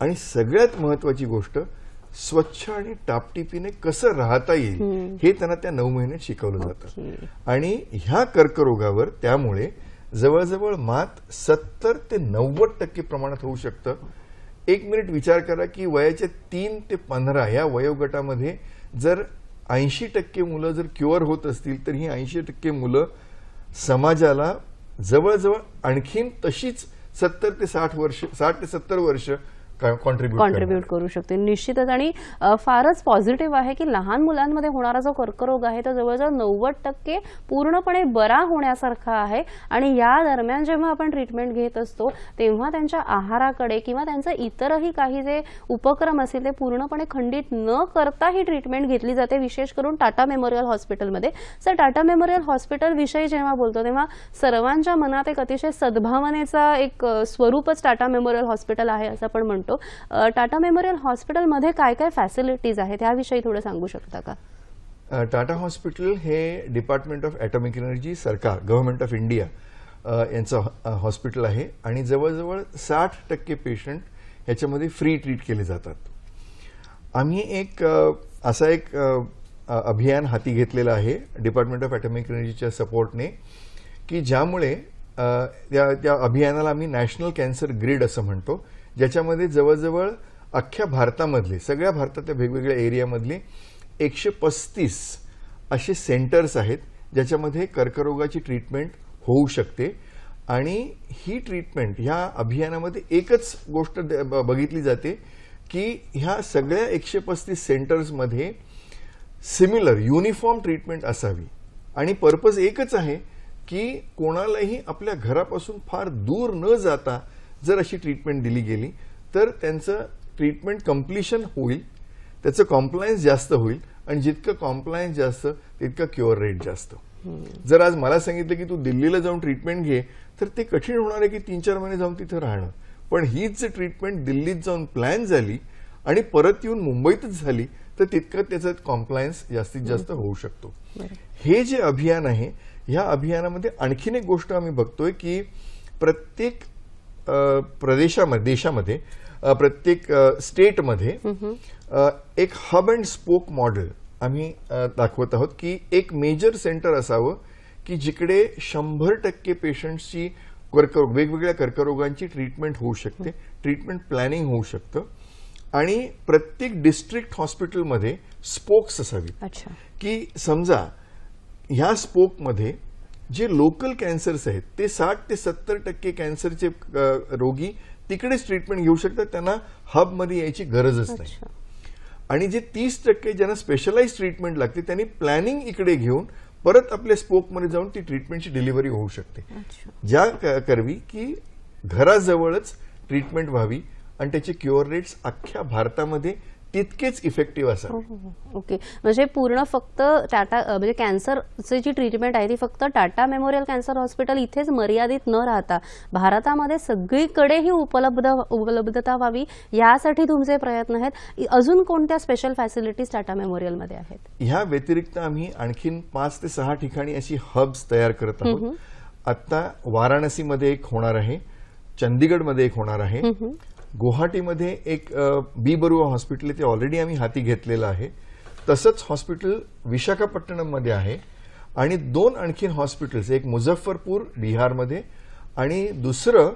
आणि सगळ्यात महत्वाची गोष्ट स्वच्छ आणि टापटिपीने कसं राहता येईल हे त्यांना त्या नऊ महिन्यात शिकवलं जातं आणि ह्या कर्करोगावर त्यामुळे जवळजवळ मात सत्तर ते नव्वद टक्के प्रमाणात होऊ शकतं एक मिनिट विचार करा की वयाच्या तीन ते पंधरा या वयोगटामध्ये जर ऐंशी टक्के मुलं जर क्युअर होत असतील तर ही ऐंशी टक्के मुलं समाजाला जवळजवळ आणखीन तशीच सत्तर ते साठ वर्ष साठ ते सत्तर वर्ष कॉन्ट्रीब्यूट करू शकते निश्चितच आणि फारच पॉझिटिव्ह आहे की लहान मुलांमध्ये होणारा जो कर्करोग आहे तो जवळजवळ नव्वद टक्के पूर्णपणे बरा होण्यासारखा आहे आणि या दरम्यान जेव्हा आपण ट्रीटमेंट घेत असतो तेव्हा त्यांच्या आहाराकडे किंवा त्यांचं इतरही काही जे उपक्रम असतील ते पूर्णपणे खंडित न करता ही ट्रीटमेंट घेतली जाते विशेष करून टाटा मेमोरियल हॉस्पिटलमध्ये सर टाटा मेमोरियल हॉस्पिटलविषयी जेव्हा बोलतो तेव्हा सर्वांच्या मनात एक अतिशय सद्भावनेचा एक स्वरूपच टाटा मेमोरियल हॉस्पिटल आहे असं आपण म्हणतो टाटा मेमोरियल हॉस्पिटलमध्ये काय काय फॅसिलिटीज आहेत याविषयी थोडं सांगू शकता का टाटा हॉस्पिटल हे डिपार्टमेंट ऑफ एटॉमिक एनर्जी सरकार गव्हर्नमेंट ऑफ इंडिया यांचं हॉस्पिटल आहे आणि जवळजवळ साठ टक्के पेशंट ह्याच्यामध्ये फ्री ट्रीट केले जातात आम्ही एक असा एक अभियान हाती घेतलेलं आहे डिपार्टमेंट ऑफ ॲटॉमिक एनर्जीच्या सपोर्टने की ज्यामुळे त्या त्या अभियानाला आम्ही नॅशनल कॅन्सर ग्रीड असं म्हणतो ज्याच्यामध्ये जवळजवळ अख्ख्या भारतामधले सगळ्या भारतातल्या वेगवेगळ्या एरियामधले एकशे पस्तीस असे सेंटर्स आहेत ज्याच्यामध्ये कर्करोगाची ट्रीटमेंट होऊ शकते आणि ही ट्रीटमेंट ह्या अभियानामध्ये एकच गोष्ट बघितली जाते की ह्या सगळ्या एकशे पस्तीस सेंटर्समध्ये सिमिलर युनिफॉर्म ट्रीटमेंट असावी आणि पर्पज एकच आहे की कोणालाही आपल्या घरापासून फार दूर न जाता जर अशी ट्रीटमेंट दिली गेली तर त्यांचं ट्रीटमेंट कम्प्लिशन होईल त्याचं कॉम्प्लायन्स जास्त होईल आणि जितकं कॉम्प्लायन्स जास्त तितकं क्युअर रेट जास्त जर आज मला सांगितलं की तू दिल्लीला जाऊन ट्रीटमेंट घे तर ते कठीण होणार आहे की तीन चार महिने जाऊन तिथं राहणं पण हीच ट्रीटमेंट दिल्लीत जाऊन प्लॅन झाली आणि परत येऊन मुंबईतच झाली तर तितकं त्याचा कॉम्प्लायन्स जास्तीत जास्त होऊ शकतो हे जे अभियान आहे ह्या अभियानामध्ये आणखीन एक गोष्ट आम्ही बघतोय की प्रत्येक प्रदेशामध्ये देशामध्ये प्रत्येक स्टेटमध्ये एक हब अँड स्पोक मॉडेल आम्ही दाखवत आहोत की एक मेजर सेंटर असावं की जिकडे शंभर टक्के पेशंट्सची कर्करोग वेगवेगळ्या कर्करोगांची ट्रीटमेंट होऊ शकते ट्रीटमेंट प्लॅनिंग होऊ शकतं आणि प्रत्येक डिस्ट्रिक्ट हॉस्पिटलमध्ये स्पोक्स असावी की समजा ह्या स्पोकमध्ये जे लोकल कॅन्सर्स आहेत ते साठ ते सत्तर टक्के कॅन्सरचे रोगी तिकडेच ट्रीटमेंट घेऊ शकतात त्यांना हबमध्ये यायची गरजच नाही आणि जे तीस टक्के ज्यांना स्पेशलाइज ट्रीटमेंट लागते त्यांनी प्लॅनिंग इकडे घेऊन परत आपल्या स्पोकमध्ये जाऊन ती ट्रीटमेंटची डिलिव्हरी होऊ शकते ज्या करवी की घराजवळच ट्रीटमेंट व्हावी आणि त्याचे क्युअर रेट्स अख्ख्या भारतामध्ये तितकेच इफेक्टिव्ह असा ओके म्हणजे पूर्ण फक्त टाटा म्हणजे कॅन्सरचे जी ट्रीटमेंट आहे ती फक्त टाटा मेमोरियल कॅन्सर हॉस्पिटल इथेच मर्यादित न राहता भारतामध्ये सगळीकडे ही उपलब्ध उपलब्धता व्हावी यासाठी तुमचे प्रयत्न आहेत अजून कोणत्या स्पेशल फॅसिलिटीज टाटा मेमोरियलमध्ये आहेत ह्या व्यतिरिक्त आम्ही आणखीन पाच ते सहा ठिकाणी अशी हब्स तयार करत आहोत आत्ता वाराणसीमध्ये एक होणार आहे चंदीगडमध्ये एक होणार आहे गुवाहाटीमध्ये एक बी बरुआ हॉस्पिटल ते ऑलरेडी आम्ही हाती घेतलेलं आहे तसंच हॉस्पिटल मध्ये आहे आणि दोन आणखीन हॉस्पिटल्स एक मुझफ्फरपूर बिहारमध्ये आणि दुसरं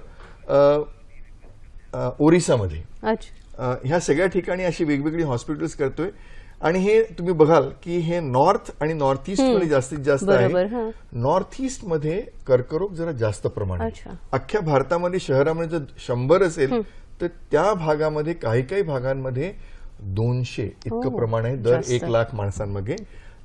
ओरिसामध्ये ह्या सगळ्या ठिकाणी अशी वेगवेगळी हॉस्पिटल्स करतोय आणि हे तुम्ही बघाल की हे नॉर्थ आणि नॉर्थ ईस्ट मध्ये जास्तीत जास्त आहे नॉर्थ ईस्ट मध्ये कर्करोग जरा जास्त प्रमाणात अख्ख्या भारतामध्ये शहरामध्ये जर शंभर असेल तर त्या भागामध्ये काही काही भागांमध्ये दोनशे इतकं हो, प्रमाण आहे दर एक लाख माणसांमध्ये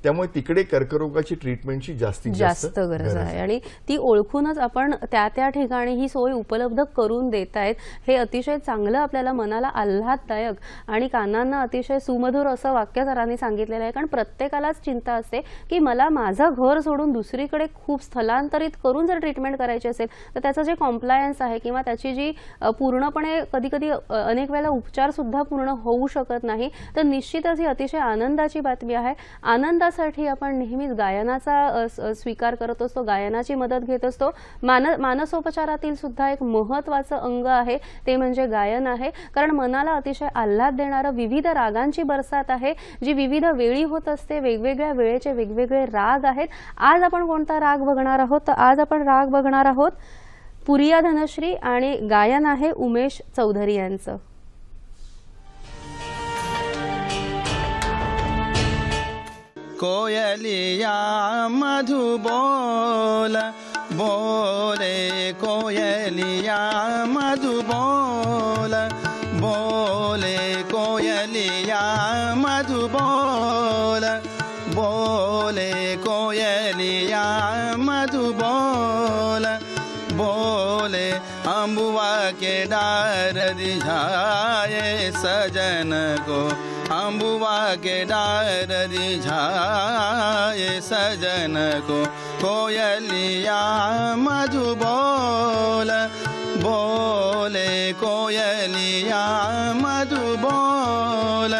त्यामुळे तिकडे कर्करोगाची ट्रीटमेंटची जास्तीत जास्त गरज आहे आणि ती ओळखूनच आपण त्या त्या ठिकाणी ही सोय उपलब्ध करून देत आहेत हे अतिशय चांगलं आपल्याला मनाला आल्हाददायक आणि कानांना अतिशय सुमधुर असं वाक्य सरांनी सांगितलेलं आहे कारण प्रत्येकालाच चिंता असते की मला माझं घर सोडून दुसरीकडे खूप स्थलांतरित करून जर ट्रीटमेंट करायची असेल तर त्याचं जे कॉम्प्लायन्स आहे किंवा त्याची जी पूर्णपणे कधी कधी अनेक वेळेला सुद्धा पूर्ण होऊ शकत नाही तर निश्चितच ही अतिशय आनंदाची बातमी आहे आनंद त्यासाठी आपण नेहमीच गायनाचा स्वीकार करत असतो गायनाची मदत घेत असतो मान मानसोपचारातील सुद्धा एक महत्वाचं अंग आहे ते म्हणजे गायन आहे कारण मनाला अतिशय आल्हाद देणारं विविध रागांची बरसात आहे जी विविध वेळी होत असते वेगवेगळ्या वेळेचे वेगवेगळे राग आहेत आज आपण कोणता राग बघणार आहोत तर आज आपण राग बघणार आहोत पुरिया धनश्री आणि गायन आहे उमेश चौधरी यांचं कोयलिया मधुबोल बोले कोयलिया मधुबोल बोल बोले कोयलिया मधुबोल बोल बोले कोयलिया मधुबोल बोले अम्बुआ के डार रिझाए सजन को म्बुवाे झाए सजन को कोयलिया बोल बोले कोयलिया मधुबोल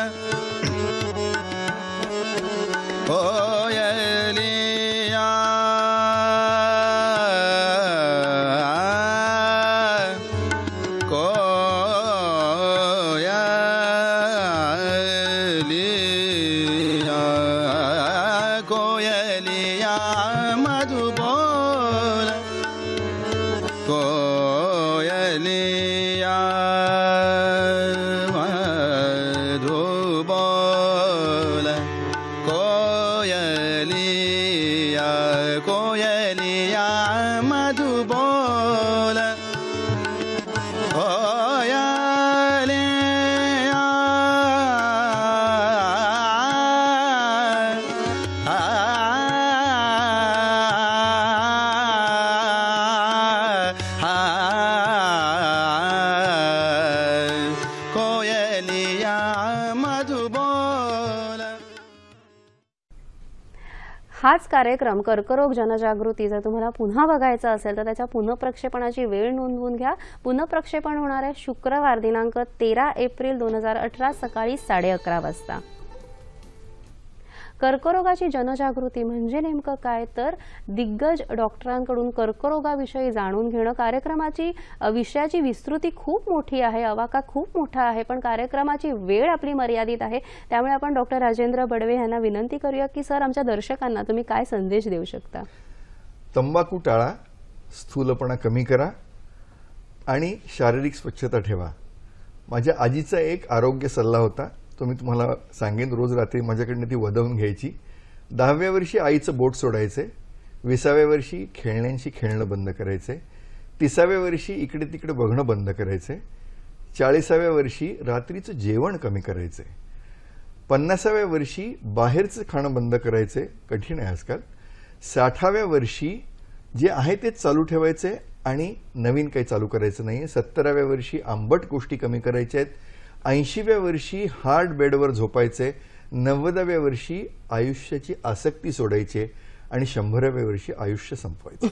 कार्यक्रम कर्करोग जनजागृती जर तुम्हाला पुन्हा बघायचा असेल तर त्याच्या पुनःप्रक्षेपणाची वेळ नोंदवून घ्या पुनःप्रक्षेपण होणार आहे शुक्रवार दिनांक तेरा एप्रिल दोन हजार अठरा सकाळी साडे अकरा वाजता कर्करोगाची जनजागृती म्हणजे नेमकं काय तर दिग्गज डॉक्टरांकडून कर्करोगाविषयी जाणून घेणं कार्यक्रमाची विषयाची विस्तृती खूप मोठी आहे अवाका खूप मोठा आहे पण कार्यक्रमाची वेळ आपली मर्यादित आहे त्यामुळे आपण डॉक्टर राजेंद्र बडवे यांना विनंती करूया की सर आमच्या दर्शकांना तुम्ही काय संदेश देऊ शकता तंबाखू टाळा स्थूलपणा कमी करा आणि शारीरिक स्वच्छता ठेवा माझ्या आजीचा एक आरोग्य सल्ला होता तो मी तुम्हाला सांगेन रोज रात्री माझ्याकडनं ती वधवून घ्यायची दहाव्या वर्षी आईचं बोट सोडायचे विसाव्या वर्षी खेळण्यांशी खेळणं बंद करायचे तिसाव्या वर्षी इकडे तिकडे बघणं बंद करायचे चाळीसाव्या वर्षी रात्रीचं जेवण कमी करायचे पन्नासाव्या वर्षी बाहेरचं खाणं बंद करायचे कठीण आहे आजकाल साठाव्या वर्षी जे आहे तेच चालू ठेवायचे आणि नवीन काही चालू करायचं नाही आहे सत्तराव्या वर्षी आंबट गोष्टी कमी करायच्या आहेत ऐंशीव्या वर्षी हार्ड बेडवर झोपायचे नव्वदाव्या वर्षी आयुष्याची आसक्ती सोडायचे आणि शंभराव्या वर्षी आयुष्य संपवायचं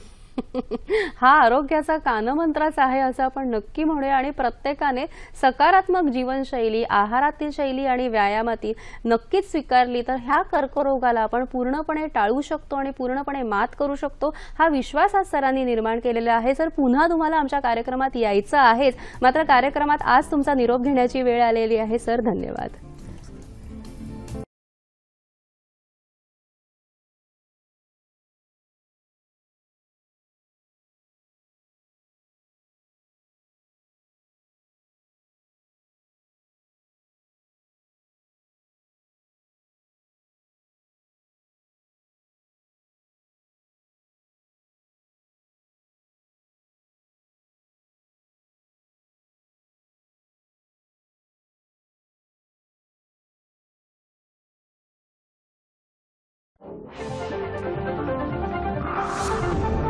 हा आरोग्याचा कानमंत्राच आहे असं आपण नक्की म्हणूया आणि प्रत्येकाने सकारात्मक जीवनशैली आहारातील शैली आणि व्यायामातील नक्कीच स्वीकारली तर ह्या कर्करोगाला आपण पूर्णपणे टाळू शकतो आणि पूर्णपणे मात करू शकतो हा विश्वास आज सरांनी निर्माण केलेला आहे सर पुन्हा तुम्हाला आमच्या कार्यक्रमात यायचं आहेच मात्र कार्यक्रमात आज तुमचा निरोप घेण्याची वेळ आलेली आहे सर धन्यवाद you